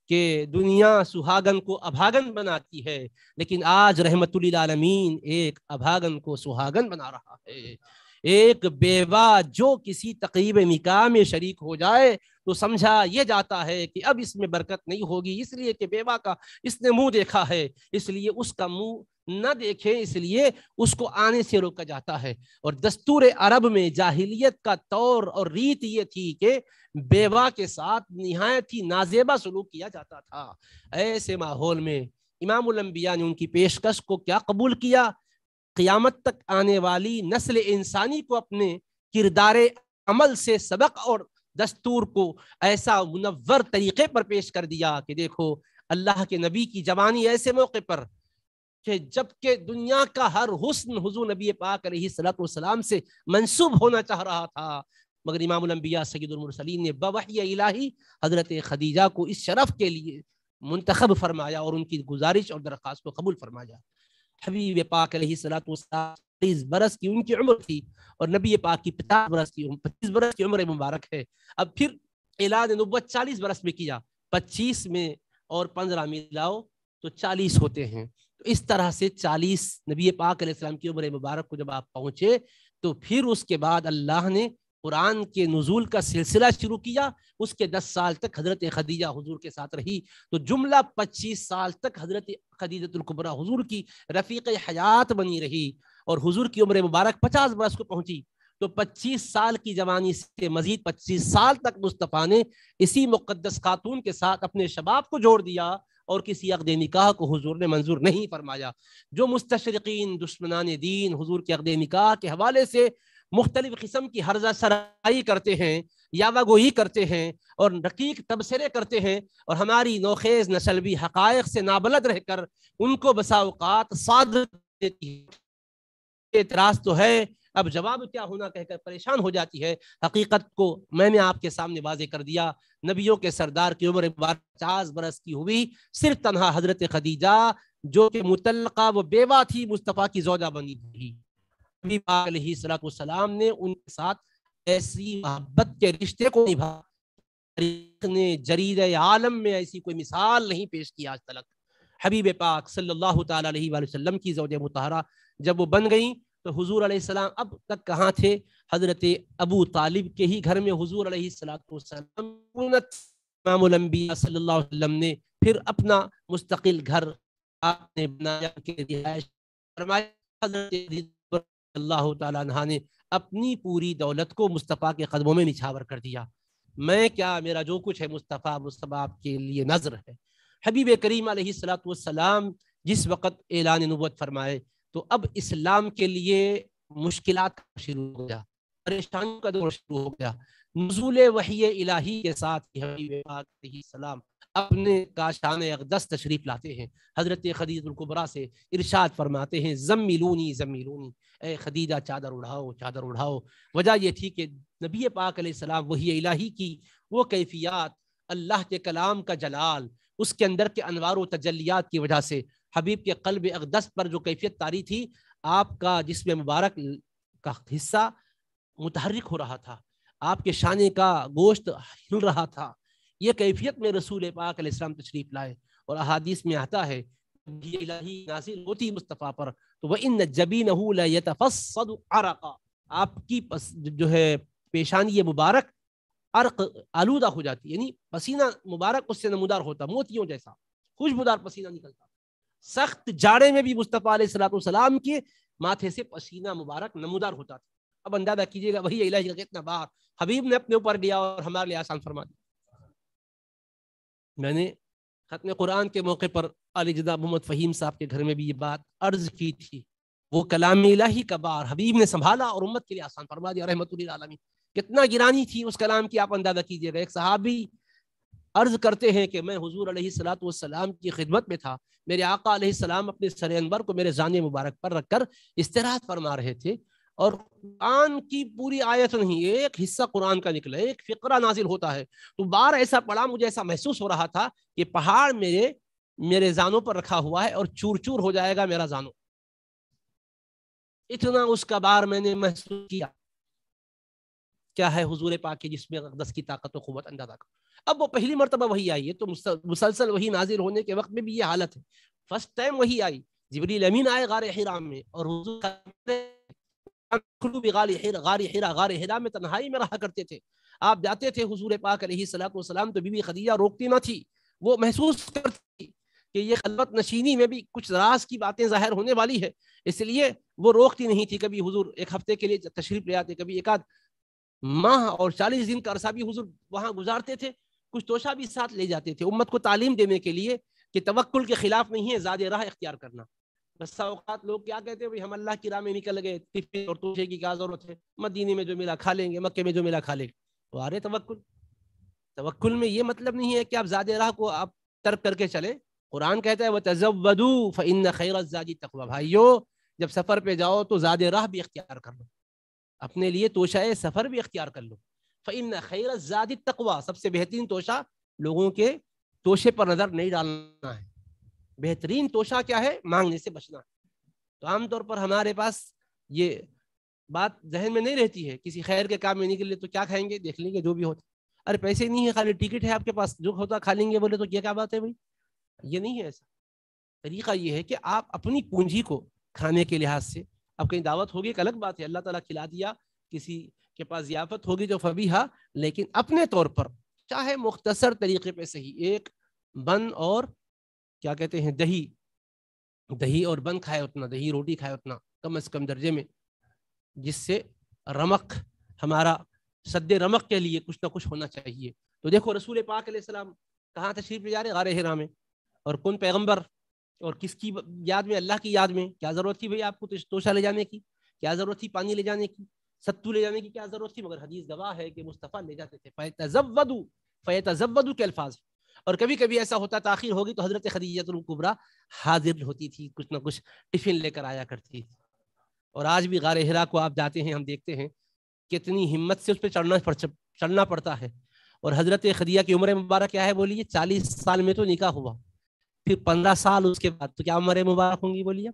कि दुनिया सुहागन को अभागन बनाती है लेकिन आज रहमतुल्लामीन एक अभागन को सुहागन बना रहा है एक बेवा जो किसी तकरीब निकाह में शरीक हो जाए तो समझा यह जाता है कि अब इसमें बरकत नहीं होगी इसलिए कि बेवा का इसने मुंह देखा है इसलिए उसका मुंह न देखे इसलिए उसको आने से रोका जाता है और दस्तूर अरब में जाहिलियत का तौर और रीत ये थी कि बेवा के साथ नहायत ही नाजेबा सलूक किया जाता था ऐसे माहौल में इमामबिया ने उनकी पेशकश को क्या कबूल किया क़ियामत तक आने वाली नस्ल इंसानी को अपने किरदार अमल से सबक और दस्तूर को ऐसा मुनवर तरीके पर पेश कर दिया कि देखो अल्लाह के नबी की जवानी ऐसे मौके पर जबकि दुनिया का हर हुस्न हुजू नबी पाक सलाम से मंसूब होना चाह रहा था मगर इमामबिया सैदुलमरसलिन ने बवही इलाही हज़रत खदीजा को इस शरफ़ के लिए मंतखब फरमाया और उनकी गुजारिश और दरख्वास्त को कबूल फरमाया हबीब पाक सलातरीस बरस की उनकी उम्र थी और नबी पाक की पचास बरस की पच्चीस बरस की उम्र मुबारक है अब फिर इलाज नब्बत चालीस बरस में किया पच्चीस में और पंद्रह में लाओ तो चालीस होते हैं तो इस तरह से चालीस नबी पाक की उम्र मुबारक को जब आप पहुँचे तो फिर उसके बाद अल्लाह ने कुरान के नजूल का सिलसिला शुरू किया उसके दस साल तक हजरत खदीजा हजूर के साथ रही तो जुमला पच्चीस साल तक हजरत खदीजतुल्कुबरा हजूर की रफ़ीक हयात बनी रही और हजूर की उम्र मुबारक पचास बरस को पहुंची तो पच्चीस साल की जवानी से मजीद पच्चीस साल तक मुस्तफ़ा ने इसी मुक़दस खातून के साथ अपने शबाब को जोड़ दिया और किसी अकद निकाह को हजूर ने मंजूर नहीं फरमाया जो मुस्तरकिन दुश्मनान दीन हजूर के अकद निकाह के हवाले से मुख्तलिफ किस्म की हर्जा सराई करते हैं यावागोई करते हैं और नक़ीक तबसरे करते हैं और हमारी नोखेज़ नस्ल भी हक़ से नाबलद रहकर उनको बसाओकात साद देती है एतराज़ तो है अब जवाब क्या होना कहकर परेशान हो जाती है हकीकत को मैंने आपके सामने वाजे कर दिया नबियों के सरदार की उम्र पचास बरस की हुई सिर्फ तनहा हजरत खदीजा जो कि मुतलका वो बेवा थी मुस्तफ़ा की जोजा बनी थी नबी सलाम ने उनके साथ ऐसी मोहब्बत के रिश्ते को निभा ने जरीर आलम में ऐसी कोई मिसाल नहीं पेश की आज तक हबीब पाक सल्लल्लाहु अलैहि वसल्लम की जोज मुतहरा जब वो बन गई तो हुजूर सलाम अब तक कहाँ थे हज़रत अबू तालिब के ही घर में हजूर सलाम ने फिर अपना मुस्तकिल घर आपने बनाया के अल्लाह तहा ने अपनी पूरी दौलत को मुस्तफ़ा के कदमों में निछावर कर दिया मैं क्या मेरा जो कुछ है मुस्तफ़ा मुस्तफ़ा के लिए नज़र है हबीब करीम सलाम जिस वक़्त एलान नबत फरमाए तो अब इस्लाम के लिए मुश्किल शुरू हो गया परेशानी का दौर शुरू हो गया नजूल वही इलाही के साथ सलाम अपने काशान अकदस तशरीफ लाते हैं हज़रत खदीजतुल्कुबरा से इरशाद फरमाते हैं जमीलूनी जमीलूनी ए खदीदा चादर उड़ाओ चादर उड़ाओ वजह यह थी कि नबी पाक सलाम वही इलाही की वो कैफियात अल्लाह के कलाम का जलाल उसके अंदर के अनवार तजलियात की वजह से हबीब के कल्ब अकदस पर जो कैफियत तारी थी आपका जिसम मुबारक का हिस्सा मुतहरक हो रहा था आपके शाने का गोश्त हिल रहा था ये कैफियत में रसूल पाक इस्लाम तशरीफ लाए और अहादीस में आता है होती मुस्तफ़ा पर तो वह इन जबी नफ़सद आपकी पस, जो है पेशानी मुबारक अर्क आलूदा हो जाती यानी पसीना मुबारक उससे नमूदार होता मोतियों जैसा खुशबुदार पसीना निकलता सख्त जाड़े में भी मुस्तफ़ा सलाम के माथे से पसीना मुबारक नमूदार होता था अब अंदाजा कीजिएगा वही इलाज कितना बार हबीब ने अपने ऊपर लिया और हमारे लिए आसान फरमा दिया मैंने ख़त्म कुरान के मौके पर जदा मोहम्मद फ़हीम साहब के घर में भी ये बात अर्ज की थी वो कलाम इलाही का बार हबीब ने संभाला और उम्मत के लिए आसान फरमा दिया आलमी कितना गिरानी थी उस कलाम की आप अंदाज़ा कीजिएगा एक सहाबी अर्ज करते हैं कि मैं हजूर सलाम की खिदमत में था मेरे आका सलाम अपने सर को मेरे जान मुबारक पर रख कर फरमा रहे थे और कुरान की पूरी आयत नहीं एक हिस्सा कुरान का निकला एक फिक्रा नाजिल होता है तो बार ऐसा पड़ा मुझे ऐसा महसूस हो रहा था कि पहाड़ मेरे मेरे जानों पर रखा हुआ है और चूर चूर हो जाएगा मेरा जानो इतना उसका बार मैंने महसूस किया क्या है हजूर पाक जिसमें अकदस की ताकत वत अंदाजा कर अब वो पहली मरतबा वही आई है तो मुसलसल वही नाजिल होने के वक्त में भी ये हालत है फर्स्ट टाइम वही आई जबरी अमीन आए गार हिराम में और में में रहा करते थे आप जाते थे हुजूर पाक सलाम तो बीबी खदीजा रोकती ना थी वो महसूस करती कि ये खलबत नशीनी में भी कुछ राज की बातें जाहिर होने वाली है इसलिए वो रोकती नहीं थी कभी हुजूर एक हफ्ते के लिए तशरीफ ले आते कभी एक आध माह और चालीस दिन का अरसा भी हुजूर वहाँ गुजारते थे कुछ तोशा भी साथ ले जाते थे उम्मत को तालीम देने के लिए कि तवक्ल के खिलाफ नहीं है ज़्यादा राह इख्तियार करना बसाओकात लोग क्या कहते हैं भाई हम अल्लाह की राह में निकल गए टिफिन और तुझे की क्या जरूरत है मदीने में जो मिला खा लेंगे मक्के में जो मिला खा लेंगे तो रहे तवक्ल तवक्ल में ये मतलब नहीं है कि आप ज्यादा राह को आप तर्क करके चले कुरान कहता है वह तजवदू फ़िन खैर तकवा भाइयो जब सफ़र पे जाओ तो ज्यादा राह भी इख्तियार कर लो अपने लिए तोशा सफ़र भी इख्तियार कर लो फ़िन खैर तकवा सबसे बेहतरीन तोशा लोगों के तोशे पर नज़र नहीं डालना है बेहतरीन तोशा क्या है मांगने से बचना तो आमतौर पर हमारे पास ये बात जहन में नहीं रहती है किसी खैर के काम में के लिए तो क्या खाएंगे देख लेंगे जो भी होता अरे पैसे नहीं है खाली टिकट है आपके पास जो होता खा लेंगे बोले तो क्या क्या बात है भाई ये नहीं है ऐसा तरीका ये है कि आप अपनी पूंजी को खाने के लिहाज से अब कहीं दावत होगी एक अलग बात है अल्लाह तला खिला दिया किसी के पास जियाफत होगी जो तो हा लेकिन अपने तौर पर चाहे मुख्तसर तरीके पे सही एक बन और क्या कहते हैं दही दही और बन खाए उतना दही रोटी खाए उतना कम अज कम दर्जे में जिससे रमक हमारा सद रमक के लिए कुछ ना कुछ होना चाहिए तो देखो रसूल पाक सलाम कहाँ तशरीफ ले जा रहे गार हरा में और कौन पैगम्बर और किसकी याद में अल्लाह की याद में क्या ज़रूरत थी भाई आपको तो तोशा ले जाने की क्या ज़रूरत थी पानी ले जाने की सत्तू ले जाने की क्या ज़रूरत थी मगर हदीस गवाह है कि मुस्तफ़ा ले जाते थे फैत फ़ैतजवदू के अल्फाज और कभी कभी ऐसा होता ताखिर होगी तो हजरत खदीजतुलकुबरा हाजिर होती थी कुछ ना कुछ टिफिन लेकर आया करती थी और आज भी गार हरा को आप जाते हैं हम देखते हैं कितनी हिम्मत से उस पर चढ़ना चढ़ना पड़ता है और हजरत खदिया की उम्र मुबारक क्या है बोलिए चालीस साल में तो निका हुआ फिर पंद्रह साल उसके बाद तो क्या उम्र मुबारक होंगी बोलिए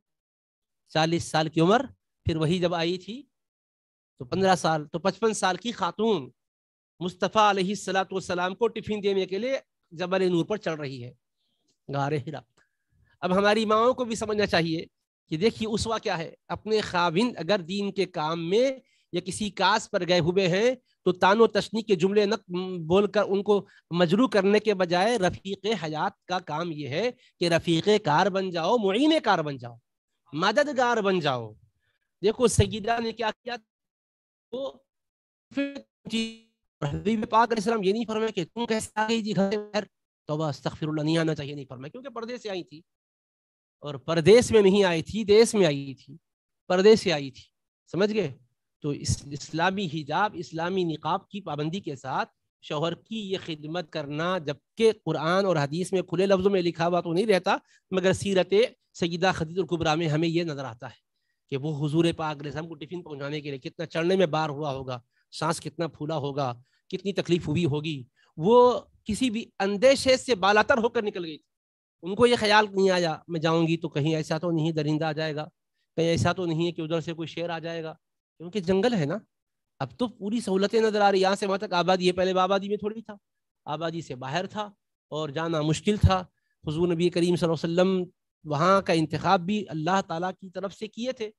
चालीस साल की उम्र फिर वही जब आई थी तो पंद्रह साल तो पचपन साल की खातून मुस्तफ़ा सलाम को टिफिन देने के लिए जबर नूर पर चल रही है गारे हिरा अब हमारी माओ को भी समझना चाहिए कि देखिए उसवा क्या है अपने खाविंद अगर दीन के काम में या किसी कास पर गए हुए हैं तो तानो तशनी के जुमले न बोलकर उनको मजरू करने के बजाय रफ़ीक हयात का काम यह है कि रफ़ीक कार बन जाओ मुइन कार बन जाओ मददगार बन जाओ देखो सगीदा ने क्या किया तो हबीब पाक ये नहीं फरमाया कि तुम कैसे आ गई थी घर बाहर तोबा अस्तफिर नहीं आना चाहिए नहीं फरमाया क्योंकि परदेश से आई थी और परदेश में नहीं आई थी देश में आई थी परदेश से आई थी समझ गए तो इस इस्लामी हिजाब इस्लामी निकाब की पाबंदी के साथ शोहर की ये खिदमत करना जबकि कुरान और हदीस में खुले लफ्ज़ों में लिखा हुआ तो नहीं रहता मगर सीरत सईदा खदीतुल्कुबरा में हमें यह नज़र आता है कि वो हजूर पाक को टिफ़िन पहुँचाने के लिए कितना चढ़ने में बार हुआ होगा सांस कितना फूला होगा कितनी तकलीफ हुई होगी वो किसी भी अंदेशे से बालातर होकर निकल गई उनको ये ख्याल नहीं आया मैं जाऊंगी तो कहीं ऐसा तो नहीं दरिंदा आ जाएगा कहीं ऐसा तो नहीं है कि उधर से कोई शेर आ जाएगा क्योंकि जंगल है ना अब तो पूरी सहूलतें नजर आ रही यहाँ से वहाँ तक आबादी है पहले आबादी में थोड़ी था आबादी से बाहर था और जाना मुश्किल था हजूर नबी करीम वसल्लम वहाँ का इंतखब भी अल्लाह ताला की तरफ से किए थे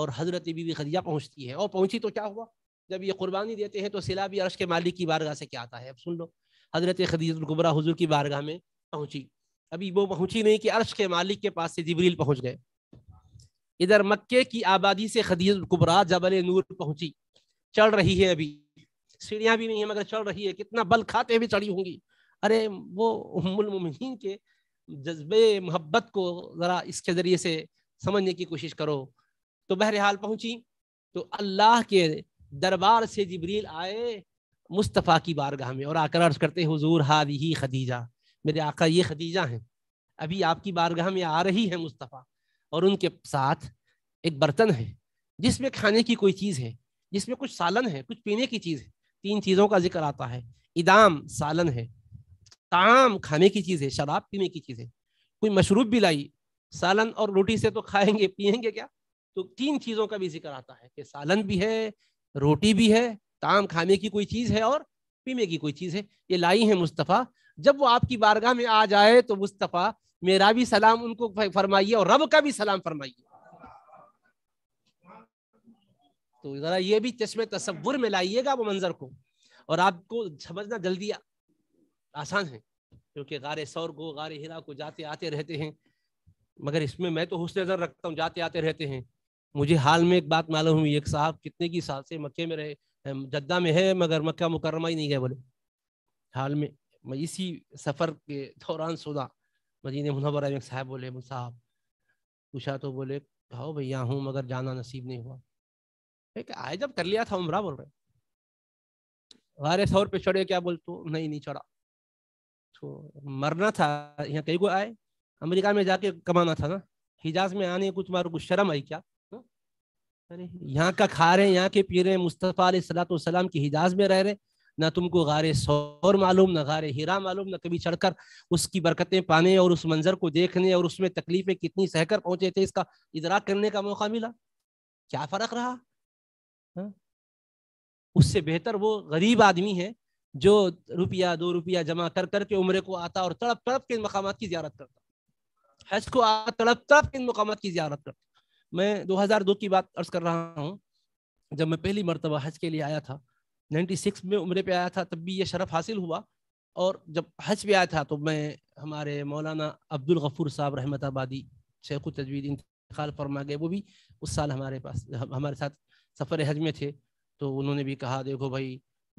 और हज़रत बीबी खदिया पहुँचती है और पहुँची तो क्या हुआ जब ये कुर्बानी देते हैं तो सिला भी अरश के मालिक की बारगाह से क्या आता है अब सुन लो हज़रत खदीजतुलगुबरा हजूर की बारगाह में पहुंची अभी वो पहुँची नहीं कि अरश के मालिक के पास से जबरील पहुंच गए इधर मक्के की आबादी से खदीजतुलगुबरा जबल नूर पहुंची चढ़ रही है अभी सीढ़ियाँ भी नहीं है मगर चढ़ रही है कितना बल खाते भी चढ़ी होंगी अरे वो उमुलमिन के जज्बे मोहब्बत को ज़रा इसके ज़रिए से समझने की कोशिश करो तो बहरहाल पहुंची तो अल्लाह के दरबार से जबरील आए मुस्तफ़ा की बारगाह में और आकर अर्ज करते हुजूर हादी ही खदीजा मेरे आका ये खदीजा हैं अभी आपकी बारगाह में आ रही है मुस्तफ़ा और उनके साथ एक बर्तन है जिसमें खाने की कोई चीज़ है जिसमें कुछ सालन है कुछ पीने की चीज़ है तीन चीज़ों का जिक्र आता है इदाम सालन है ताम खाने की चीज़ है शराब पीने की चीज़ है कोई मशरूब भी लाई सालन और रोटी से तो खाएंगे पियेंगे क्या तो तीन चीज़ों का भी जिक्र आता है कि सालन भी है रोटी भी है ताम खाने की कोई चीज़ है और पीने की कोई चीज़ है ये लाई है मुस्तफ़ा जब वो आपकी बारगाह में आ जाए तो मुस्तफ़ा मेरा भी सलाम उनको फरमाइए और रब का भी सलाम फरमाइए तो ज़रा ये भी चश्मे तस्वुर में लाइएगा वो मंज़र को और आपको समझना जल्दी आसान है क्योंकि गारे सौर को गारे हिरा को जाते आते रहते हैं मगर इसमें मैं तो हुसन नज़र रखता हूँ जाते आते रहते हैं मुझे हाल में एक बात मालूम हुई एक साहब कितने की साल से मक्के में रहे जद्दा में है मगर मक्का मुकरमा ही नहीं गए बोले हाल में मैं इसी सफ़र के दौरान सुना मदीन मुनवरा एक साहब बोले साहब पूछा तो बोले कहो भैया हूँ मगर जाना नसीब नहीं हुआ ठीक है आए जब कर लिया था उम्र बोल रहे वारे सौर पे चढ़े क्या बोल तो नहीं नहीं चढ़ा तो मरना था यहाँ कई को आए अमेरिका में जाके कमाना था ना हिजाज में आने कुछ मारो कुछ शर्म आई क्या अरे यहाँ का खा रहे हैं यहाँ के पी रहे हैं मुस्तफ़ा सलाम की हिजाज में रह रहे ना तुमको गारे शौर मालूम ना गारे हीरा मालूम ना कभी चढ़कर उसकी बरकतें पाने और उस मंजर को देखने और उसमें तकलीफें कितनी सहकर पहुंचे थे इसका इजरा करने का मौका मिला क्या फर्क रहा हा? उससे बेहतर वो गरीब आदमी है जो रुपया दो रुपया जमा कर करके उम्र को आता और तड़प तड़प के इन मकाम की ज्यारत करता हज को आ तड़प तड़प के इन मकाम की ज्यारत करता मैं 2002 की बात अर्ज कर रहा हूँ जब मैं पहली मरतबा हज के लिए आया था 96 में उम्र पे आया था तब भी ये शरफ हासिल हुआ और जब हज पे आया था तो मैं हमारे मौलाना अब्दुल गफूर साहब रहमत आबादी शेख तजवीद इंतकाल फरमा गए वो भी उस साल हमारे पास हमारे साथ सफ़र हज में थे तो उन्होंने भी कहा देखो भाई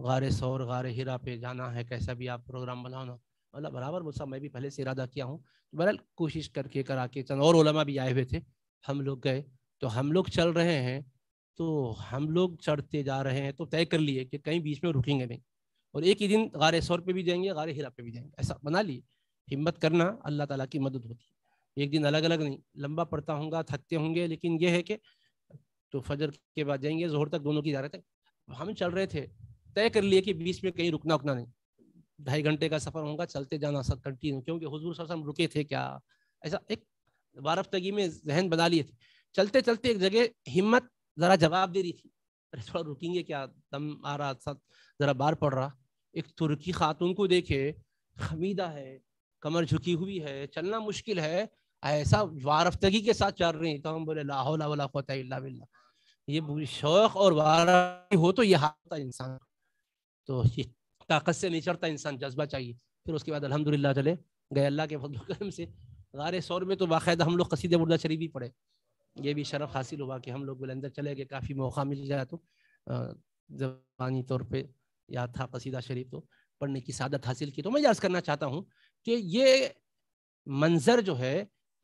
गार सौर गार हीरा पे जाना है कैसा भी आप प्रोग्राम बनाना मतलब बराबर मुझसे मैं भी पहले से इरादा किया हूँ तो बहरहाल कोशिश करके करा के चंद और ओलमा भी आए हुए थे हम लोग गए तो हम लोग चल रहे हैं तो हम लोग चढ़ते जा रहे हैं तो तय कर लिए कि कहीं बीच में रुकेंगे नहीं और एक ही दिन गारे सौर पे भी जाएंगे गारे हिरा पे भी जाएंगे ऐसा बना लिए हिम्मत करना अल्लाह ताला की मदद होती है एक दिन अलग अलग नहीं लंबा पड़ता होंगे थकते होंगे लेकिन यह है कि तो फजर के बाद जाएंगे जोहर तक दोनों की जा रहे थे हम चल रहे थे तय कर लिए कि बीच में कहीं रुकना उकना नहीं ढाई घंटे का सफर होगा चलते जाना सब कंटिन्यू क्योंकि हजूर हम रुके थे क्या ऐसा एक वारफ्तगी में जहन बना लिए थे चलते चलते एक जगह हिम्मत ज़रा जवाब दे रही थी अरे थोड़ा रुकेंगे क्या दम आ रहा था ज़रा बार पड़ रहा एक तुर्की खातून को देखे खमीदा है कमर झुकी हुई है चलना मुश्किल है ऐसा वारफ्तगी के साथ चल रही तो हम बोले लाहौला बिल्ला ये शौक और वार हो तो यह हारता इंसान तो ये ताकत से नहीं चढ़ता इंसान जज्बा चाहिए फिर उसके बाद अल्हम्दुलिल्लाह चले गए अल्लाह के फजल से गार सौर में तो बायदा हम लोग कसीद मुर्दा शरीफ ही पढ़े ये भी शरफ हासिल हुआ कि हम लोग बुलंदर चले गए काफ़ी मौका मिल गया तो जबानी तौर पर याद था कसीदा शरीफ तो पढ़ने की सादत हासिल की तो मैं याद करना चाहता हूँ कि ये मंज़र जो है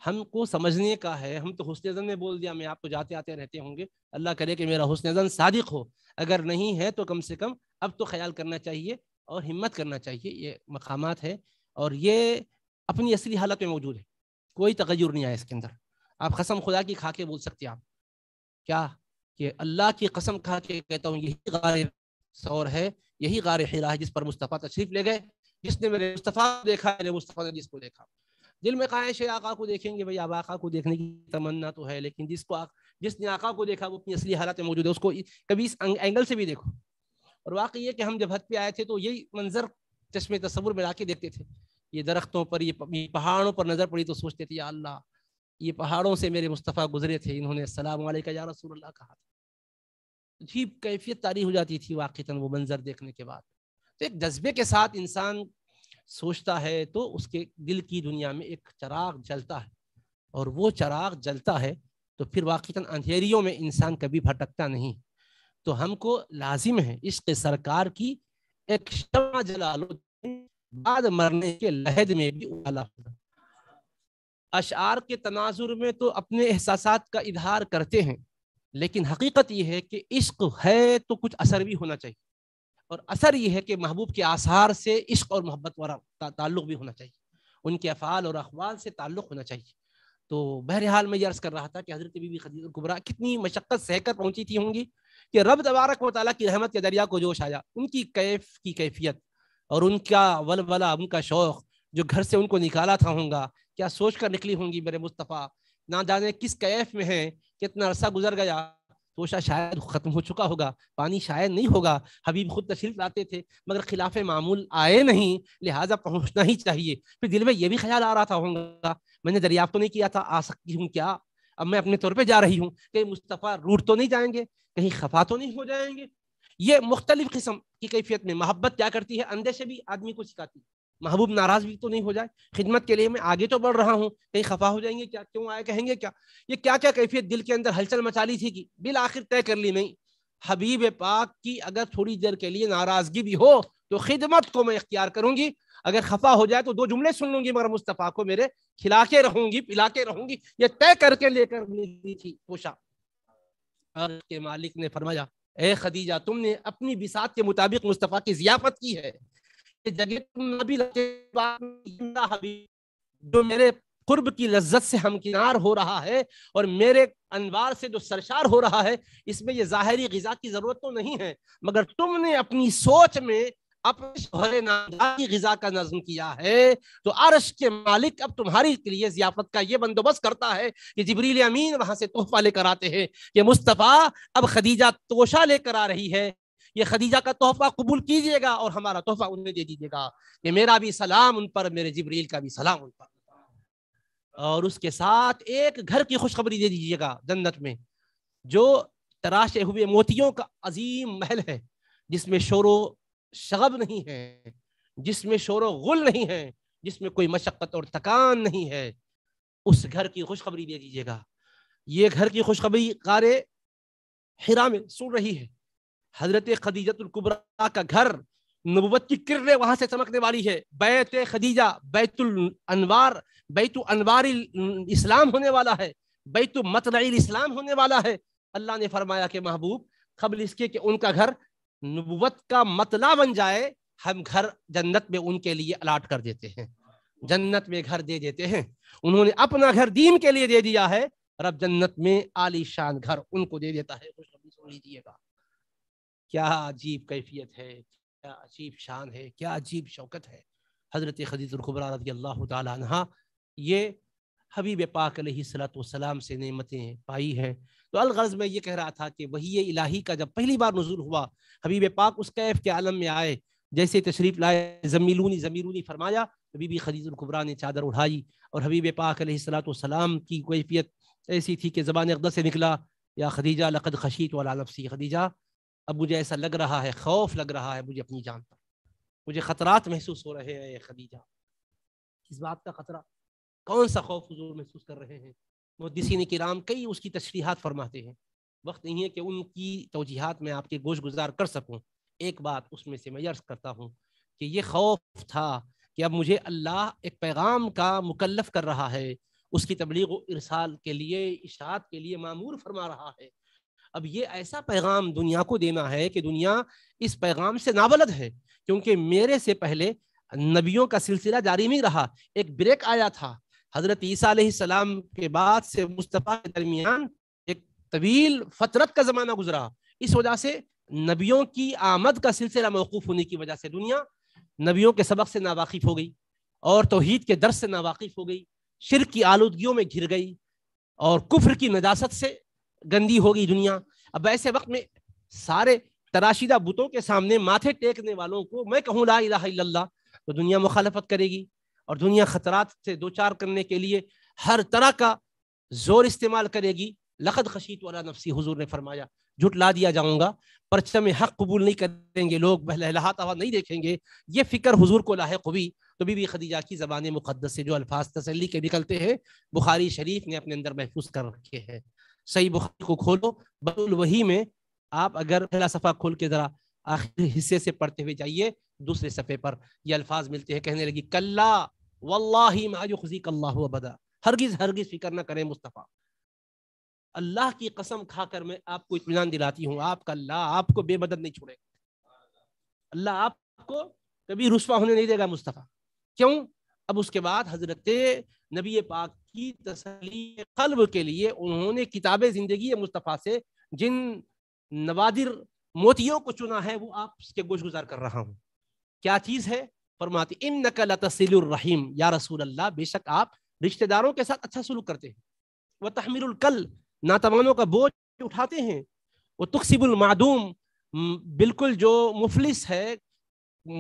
हमको समझने का है हम तो हुसन जन में बोल दिया मैं आप तो जाते आते रहते होंगे अल्लाह करे कि मेरा हुसन जन सादिक हो अगर नहीं है तो कम से कम अब तो ख्याल करना चाहिए और हिम्मत करना चाहिए ये मकाम है और ये अपनी असली हालत में मौजूद है कोई तगैर नहीं आया इसके अंदर आप कसम खुदा की खा के बोल सकते हैं आप क्या कि अल्लाह की कसम खा के कहता हूँ यही गार है यही गार हिरा है जिस पर मुस्तफ़ा तशरीफ़ ले गए जिसने मेरे मुस्तफ़ा देखा मेरे मुस्तफ़ा ने जिसको देखा दिल में कहा है आका को देखेंगे भाई अब आका को देखने की तमन्ना तो है लेकिन जिसको आ, जिसने आका को देखा वो अपनी असली हालत में मौजूद है उसको कभी इस एंगल से भी देखो और वाकई ये कि हम जब हद पे आए थे तो यही मंजर चश्मे तस्वुर में ला के देखते थे ये दरख्तों पर ये पहाड़ों पर नज़र पड़ी तो सोचते थे अल्लाह ये पहाड़ों से मेरे मुस्तफ़ा गुजरे थे इन्होंने सलाम या रसूल अल्लाह कहा था अजीब कैफियत तारी हो जाती थी वाक़ता वो मंज़र देखने के बाद तो एक जज्बे के साथ इंसान सोचता है तो उसके दिल की दुनिया में एक चराग जलता है और वो चराग जलता है तो फिर वाक़ता अंधेरियों में इंसान कभी भटकता नहीं तो हमको लाजिम है इश्क सरकार की एक शमा जला लो बाद मरने के लहद में भी उबाला होगा अशार के तनाजुर में तो अपने एहसास का इजहार करते हैं लेकिन हकीकत यह है कि इश्क है तो कुछ असर भी होना चाहिए और असर यह है कि महबूब के आसार से इश्क और मोहब्बत वाला ताल्लुक भी होना चाहिए उनके अफ़ाल और अखबाल से ताल्लुक होना चाहिए तो बहरहाल मैं ये अर्ज़ कर रहा था कि हज़रत बीबी खदी गुबरा कितनी मशक्क़त सहकर पहुंची थी होंगी कि रब तबारक वाली की रहमत के दरिया को जोश आया उनकी कैफ की कैफियत और उनका वलवला उनका शौक़ जो घर से उनको निकाला था होंगा क्या सोच कर निकली होंगी मेरे मुस्तफ़ा ना जाने किस कैफ में है कितना अरसा गुजर गया सोचा तो शायद ख़त्म हो चुका होगा पानी शायद नहीं होगा हबीब खुद तशरीफ लाते थे मगर खिलाफ मामूल आए नहीं लिहाजा पहुँचना ही चाहिए फिर दिल में यह भी ख्याल आ रहा था होगा मैंने दरियाफ्त तो नहीं किया था आ सकती हूँ क्या अब मैं अपने तौर पे जा रही हूँ कहीं मुस्तफ़ा रूट तो नहीं जाएंगे कहीं खफा तो नहीं हो जाएंगे ये मुख्तलिफ किस्म की कैफियत में मोहब्बत क्या करती है अंधे से भी आदमी को सिखाती है महबूब नाराज भी तो नहीं हो जाए खिदमत के लिए मैं आगे तो बढ़ रहा हूँ कहीं खफा हो जाएंगे क्या क्यों आए कहेंगे क्या ये क्या क्या कैफियत दिल के अंदर हलचल मचाली थी कि बिल आखिर तय कर ली नहीं हबीब पाक की अगर थोड़ी देर के लिए नाराजगी भी हो तो खिदमत को मैं इख्तियार करूंगी अगर खफा हो जाए तो दो जुमले सुन लूंगी मगर मुस्तफ़ा को मेरे खिला के रहूंगी पिला के रहूंगी ये तय करके लेकर थी पोशा के मालिक ने फरमाया ए खदीजा तुमने अपनी बिसात के मुताबिक मुस्तफ़ा की जियाफत की है जगह तुम नबी जो मेरे कुर्ब की लज्जत से हमकिनार हो रहा है और मेरे अनवार से जो सरशार हो रहा है इसमें यह ज़ाहरी गज़ा की ज़रूरत तो नहीं है मगर तुमने अपनी सोच में अपने शोहरे नामदार की गजा का नज्म किया है तो अरश के मालिक अब तुम्हारी के लिए जियाफत का ये बंदोबस्त करता है कि जबरील अमीन वहां से तोहफा लेकर आते हैं कि मुस्तफ़ा अब खदीजा तोशा लेकर आ रही है ये खदीजा का तोहफा कबूल कीजिएगा और हमारा तोहफा उन्हें दे दीजिएगा कि मेरा भी सलाम उन पर मेरे जबरील का भी सलाम उन पर और उसके साथ एक घर की खुशखबरी दे दीजिएगा जन्नत में जो तराशे हुए मोतियों का अजीम महल है जिसमें शोरों शगब नहीं है जिसमें शोर गुल नहीं है जिसमें कोई मशक्क़त और थकान नहीं है उस घर की खुशखबरी दे दीजिएगा ये घर की खुशखबरी कारे हिरा में सुन रही है हजरत खदीजतुलकुबरा का घर नबूत की किरणें वहां से चमकने वाली है बैत खदीजा बैतुल अनवार बैतु अनवार इस्लाम होने वाला है बैतु मतल इस्लाम होने वाला है अल्लाह ने फरमाया कि महबूब खबल इसके कि उनका घर नबूत का मतला बन जाए हम घर जन्नत में उनके लिए अलाट कर देते हैं जन्नत में घर दे देते हैं उन्होंने अपना घर दीन के लिए दे दिया है रब जन्नत में आलीशान घर उनको दे देता है खुश सुन लीजिएगा क्या अजीब कैफियत है क्या अजीब शान है क्या अजीब शौकत है हज़रत खदीतुल्खबरा रजी अल्लाह तहा ये हबीब पाक सलात वसलाम से नमतें पाई हैं तो गर्ज में ये कह रहा था कि वही इलाही का जब पहली बार नजूल हुआ हबीब पाक उस कैफ के आलम में आए जैसे तशरीफ लाए जमीलूनी जमीलूनी फरमाया तो बीबी खुबरा ने चादर उठाई और हबीब पाक सलाम की कैफियत ऐसी थी कि ज़बान अकदर से निकला या खदीजा लकद खशीत वाला नफसी खदीजा अब मुझे ऐसा लग रहा है खौफ लग रहा है मुझे अपनी जान पर मुझे ख़तरात महसूस हो रहे हैं खदीजा किस बात का ख़तरा कौन सा खौफ हजूर महसूस कर रहे हैं मुद्दसिन कराम कई उसकी तशरीहत फरमाते हैं वक्त नहीं है कि उनकी तोजीहत में आपके गोश गुजार कर सकूँ एक बात उसमें से मैं अर्ज़ करता हूँ कि ये खौफ था कि अब मुझे अल्लाह एक पैगाम का मुकलफ कर रहा है उसकी तबलीग इरसाल के लिए इशात के लिए मामूर फरमा रहा है अब ये ऐसा पैगाम दुनिया को देना है कि दुनिया इस पैगाम से नाबलद है क्योंकि मेरे से पहले नबियों का सिलसिला जारी नहीं रहा एक ब्रेक आया था हज़रत ईसा सलाम के बाद से मुस्तफ़ा के दरमियान एक तवील फतरत का ज़माना गुजरा इस वजह से नबियों की आमद का सिलसिला मौकूफ़ होने की वजह से दुनिया नबियों के सबक से नावाकिफ़ हो गई और तोहद के दर से नावाकिफ़ हो गई शिर की आलूदगियों में घिर गई और कुफ्र की नजास्त से गंदी हो गई दुनिया अब ऐसे वक्त में सारे तराशीदा बुतों के सामने माथे टेकने वालों को मैं कहूँ ला इला तो दुनिया मुखालफत करेगी और दुनिया खतरात से दो चार करने के लिए हर तरह का जोर इस्तेमाल करेगी लखद खशीत वाला नफसी हुजूर ने फरमाया झुटला दिया जाऊंगा परचम हक कबूल नहीं करेंगे लोग बहलहलाता नहीं देखेंगे ये फ़िक्र हुजूर को लाहे हुई तो बीबी खदीजा की ज़बान मुक़दस से जो अल्फाज तसली के निकलते हैं बुखारी शरीफ ने अपने अंदर महफूज कर रखे हैं सही बुखारी को खोलो बदुल वही में आप अगर पहला सफ़ा खोल के ज़रा आखिर हिस्से से पढ़ते हुए जाइए दूसरे सफ़े पर यह अल्फाज मिलते हैं कहने लगी कल्ला वल्लाही माजुखजीक अल्लाह बदा हरगिज हरगिज फिक्र ना करें मुस्तफ़ा अल्लाह की कसम खाकर मैं आपको इतमान दिलाती हूँ आपका अल्लाह आपको बेमदद नहीं छोड़ेगा अल्लाह आपको कभी रुस्वा होने नहीं देगा मुस्तफ़ा क्यों अब उसके बाद हजरत नबी पाक की तसली कल्ब के लिए उन्होंने किताब ज़िंदगी मुस्तफ़ा से जिन नवादिर मोतियों को चुना है वो आपके गोश गुजार कर रहा हूँ क्या चीज़ है फरमाती इन नकल या रसूल अल्लाह बेशक आप रिश्तेदारों के साथ अच्छा सलूक करते हैं वह तहमीरकल नातवानों का बोझ उठाते हैं वह तुकसिबुलमादूम बिल्कुल जो मुफलिस है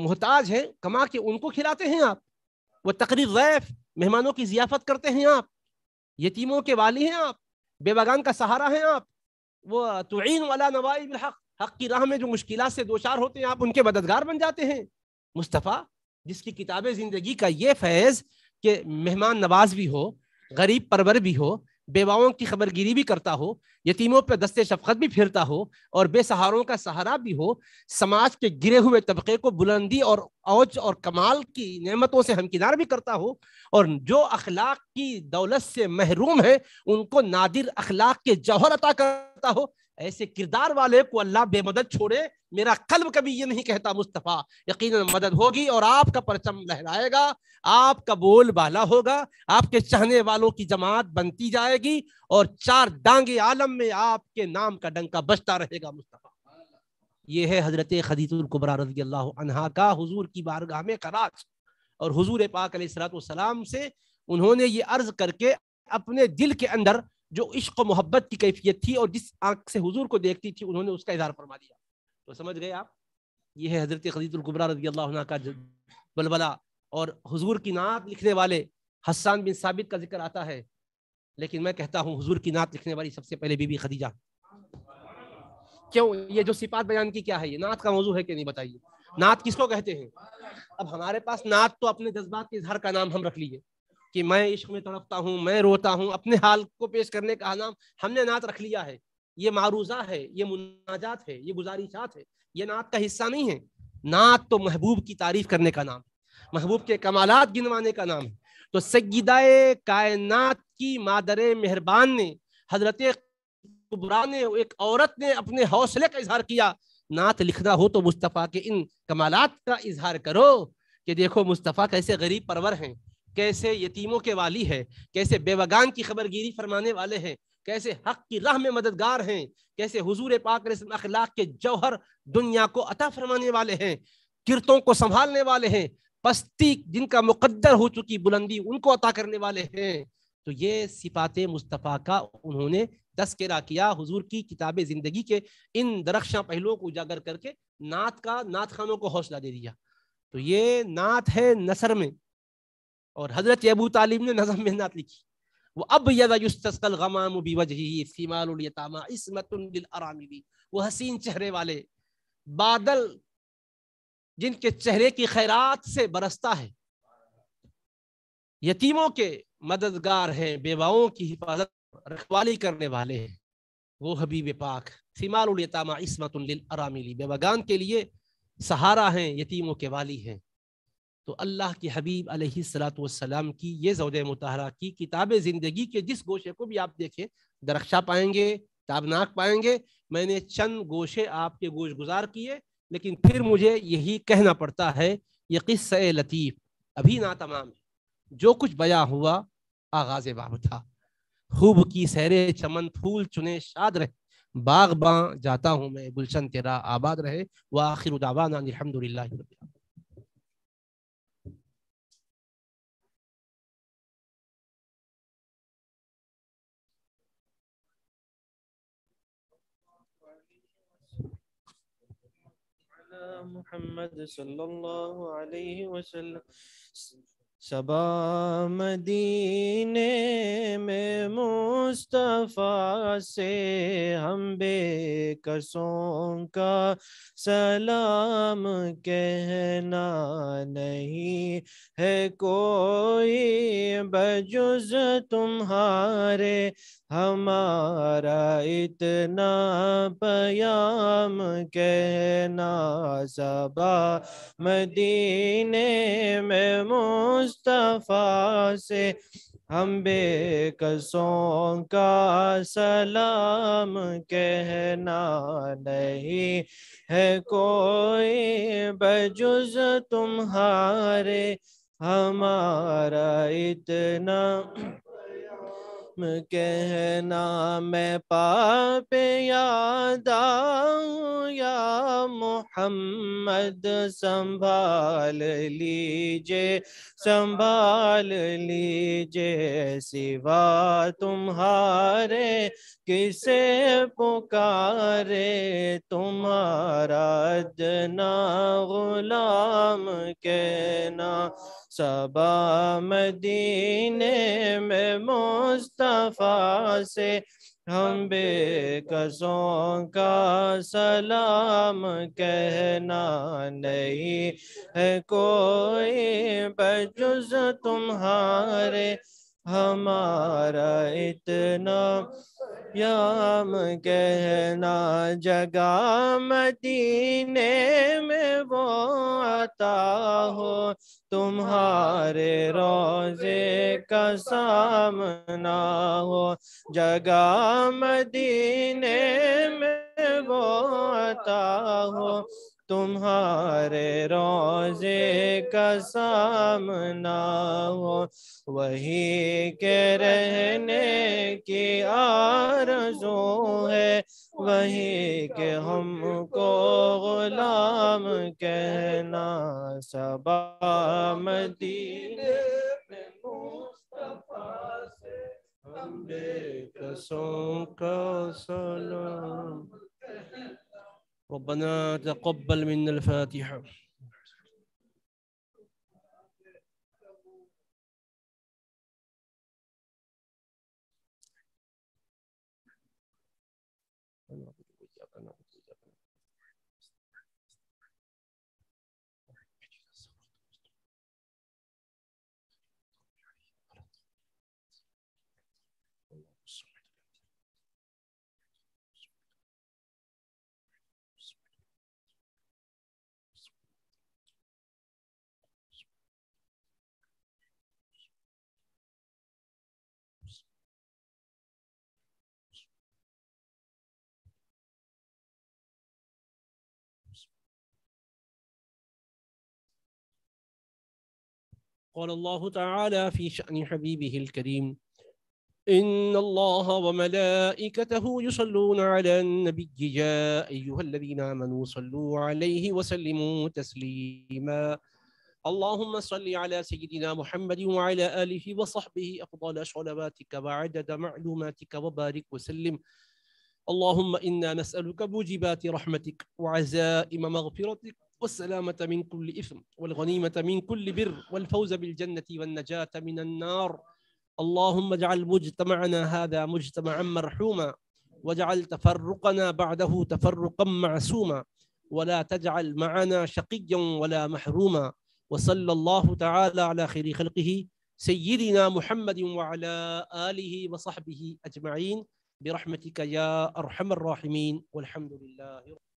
मोहताज है कमा के उनको खिलाते हैं आप वह तकरीर रैफ मेहमानों की जियाफत करते हैं आप यतीमों के वाली हैं आप बेबागान का सहारा हैं आप वह तुन वाला नवाई हक की राह में जो मुश्किल से दो चार होते हैं आप उनके मददगार बन जाते हैं मुस्तफ़ा जिसकी किताब ज़िंदगी का ये फैज़ कि मेहमान नवाज भी हो गरीब परवर भी हो बेवाओं की खबरगिरी भी करता हो यतीमों पर दस्ते शफकत भी फिरता हो और बेसहारों का सहारा भी हो समाज के गिरे हुए तबके को बुलंदी और औज और कमाल की नेमतों से हमकिनार भी करता हो और जो अखलाक की दौलत से महरूम है उनको नादिर अखलाक के जौहर अता करता हो ऐसे किरदार वाले को अल्लाह बेमदद छोड़े मेरा कल्ब कभी ये नहीं कहता मुस्तफ़ा यकीन मदद होगी और आपका परचम लहराएगा आपका बोल बाला होगा आपके चाहने वालों की जमात बनती जाएगी और चार डांगे आलम में आपके नाम का डंका बचता रहेगा मुस्तफ़ा ये है हजरत खदीतुल्कुबरा रजी अल्लाह का हजूर की बारगाह में कराच और हजूर पाक सलाम से उन्होंने ये अर्ज करके अपने दिल के अंदर जो इश्क व मोहब्बत की कैफियत थी और जिस आंख से हुजूर को देखती थी उन्होंने उसका इजहार फरमा दिया तो समझ गए आप ये है हजरत गुबरा रजी अल्लाह का बलबला और हुजूर की नात लिखने वाले हसान बिन साबित का जिक्र आता है लेकिन मैं कहता हूँ हुजूर की नात लिखने वाली सबसे पहले बीबी खदीजा क्यों ये जो सिपात बयान की क्या है ये नात का मौजू है कि नहीं बताइए नात किसको कहते हैं अब हमारे पास नात तो अपने जज्बात के इजहार का नाम हम रख लिए कि मैं इश्क में तड़पता हूँ मैं रोता हूँ अपने हाल को पेश करने का नाम हमने नात रख लिया है ये मारूजा है ये मुनाजात है ये गुजारिशात है ये नात का हिस्सा नहीं है नात तो महबूब की तारीफ करने का नाम महबूब के कमालत गिनवाने का नाम है तो सगीदाए कायनात की मादर मेहरबान ने हजरत ने एक औरत ने अपने हौसले का इजहार किया नात लिखना हो तो मुस्तफ़ा के इन कमालत का इजहार करो कि देखो मुस्तफ़ा कैसे गरीब परवर हैं कैसे यतीमों के वाली है कैसे बेवगान की खबरगिरी फरमाने वाले हैं कैसे हक की राह में मददगार हैं कैसे हुजूर पाक अखलाक के जौहर दुनिया को अता फरमाने वाले हैं किरतों को संभालने वाले हैं पस्ती जिनका मुकद्दर हो चुकी बुलंदी उनको अता करने वाले हैं तो ये सिपात मुस्तफ़ा का उन्होंने तस्करा किया हुजूर की किताब ज़िंदगी के इन दरख्शा पहलुओं को उजागर करके नात का नात खानों को हौसला दे दिया तो ये नात है नसर में और हज़रत अबू तालिब ने नज़म मेहनत लिखी वो अब यदास्तल गमाम वजही फ़ीमालतामा इसमतरामी वो हसीन चेहरे वाले बादल जिनके चेहरे की खैरात से बरसता है यतीमों के मददगार हैं बेवाओं की हिफाजत रखवाली करने वाले हैं वो हबीब पाक सीमालतामा इसमतरामी बेवागान के लिए सहारा हैं यतीमों के वाली हैं तो अल्लाह के हबीब अलैहिस्सलाम की ये जौद मतहरा की किताब ज़िंदगी के जिस गोशे को भी आप देखें दरख्शा पाएंगे ताबनाक पाएंगे मैंने चंद गोशे आपके गोश गुजार किए लेकिन फिर मुझे यही कहना पड़ता है ये किस्सा लतीफ़ अभी ना तमाम है जो कुछ बया हुआ आगाज बाब था खूब की सहरे चमन फूल चुने शाद रहे बाग बाँ जाता हूँ मैं गुलशन तेरा आबाद रहे व आखिर उदावाना अलहमदिल्ला محمد صلى الله عليه وسلم सबा मदीने में मुस्तफ़ा से हम बेकसों का सलाम कहना नहीं है कोई बजुज तुम्हारे हमारा इतना पयाम कहना सबा मदीने में मुस्त मुस्तफ़ा से हम बेकसों का सलाम कहना नहीं है कोई बजुज तुम्हारे हमारा इतना कहना मैं पाप याद या मोहम्मद संभाल लीजे संभाल लीजे सिवा तुम्हारे किसे पुकारे तुम्हारा जना गुलाम कहना सबा मदीने में मुस्तफ़ा से हम बेकसों का सलाम कहना नहीं है कोई बजुज तुम्हारे हमारा इतना याम कहना जगा मदीने में वो आता हो तुम्हारे रोजे का सामना हो जगा मदीने में वो आता हो तुम्हारे रोजे का सामना हो वही के रहने की आरजू है वही के हमको गुलाम कहना सबामदी मदीने से हम का सलाम ربنا تقبل منا الفاتحه قال الله تعالى في شأن حبيبه الكريم إن الله وملائكته يصلون على النبي يا أيها الذين آمنوا صلوا عليه وسلموا تسليما اللهم صل على سيدنا محمد وعلى آله وصحبه أفضل صلواتك وعدد معلوماتك وبارك وسلم اللهم إنا نسألك موجبات رحمتك وعزائم مغفرتك والسلامة من كل إثم والغنيمة من كل بر والفوز بالجنة والنجاة من النار اللهم اجعل مجتمعنا هذا مجتمعا مرحوما واجعل تفرقنا بعده تفرقا معسوما ولا تجعل معنا شقيا ولا محروما وصلى الله تعالى على خير خلقه سيدنا محمد وعلى آله وصحبه أجمعين برحمتك يا أرحم الراحمين والحمد لله رب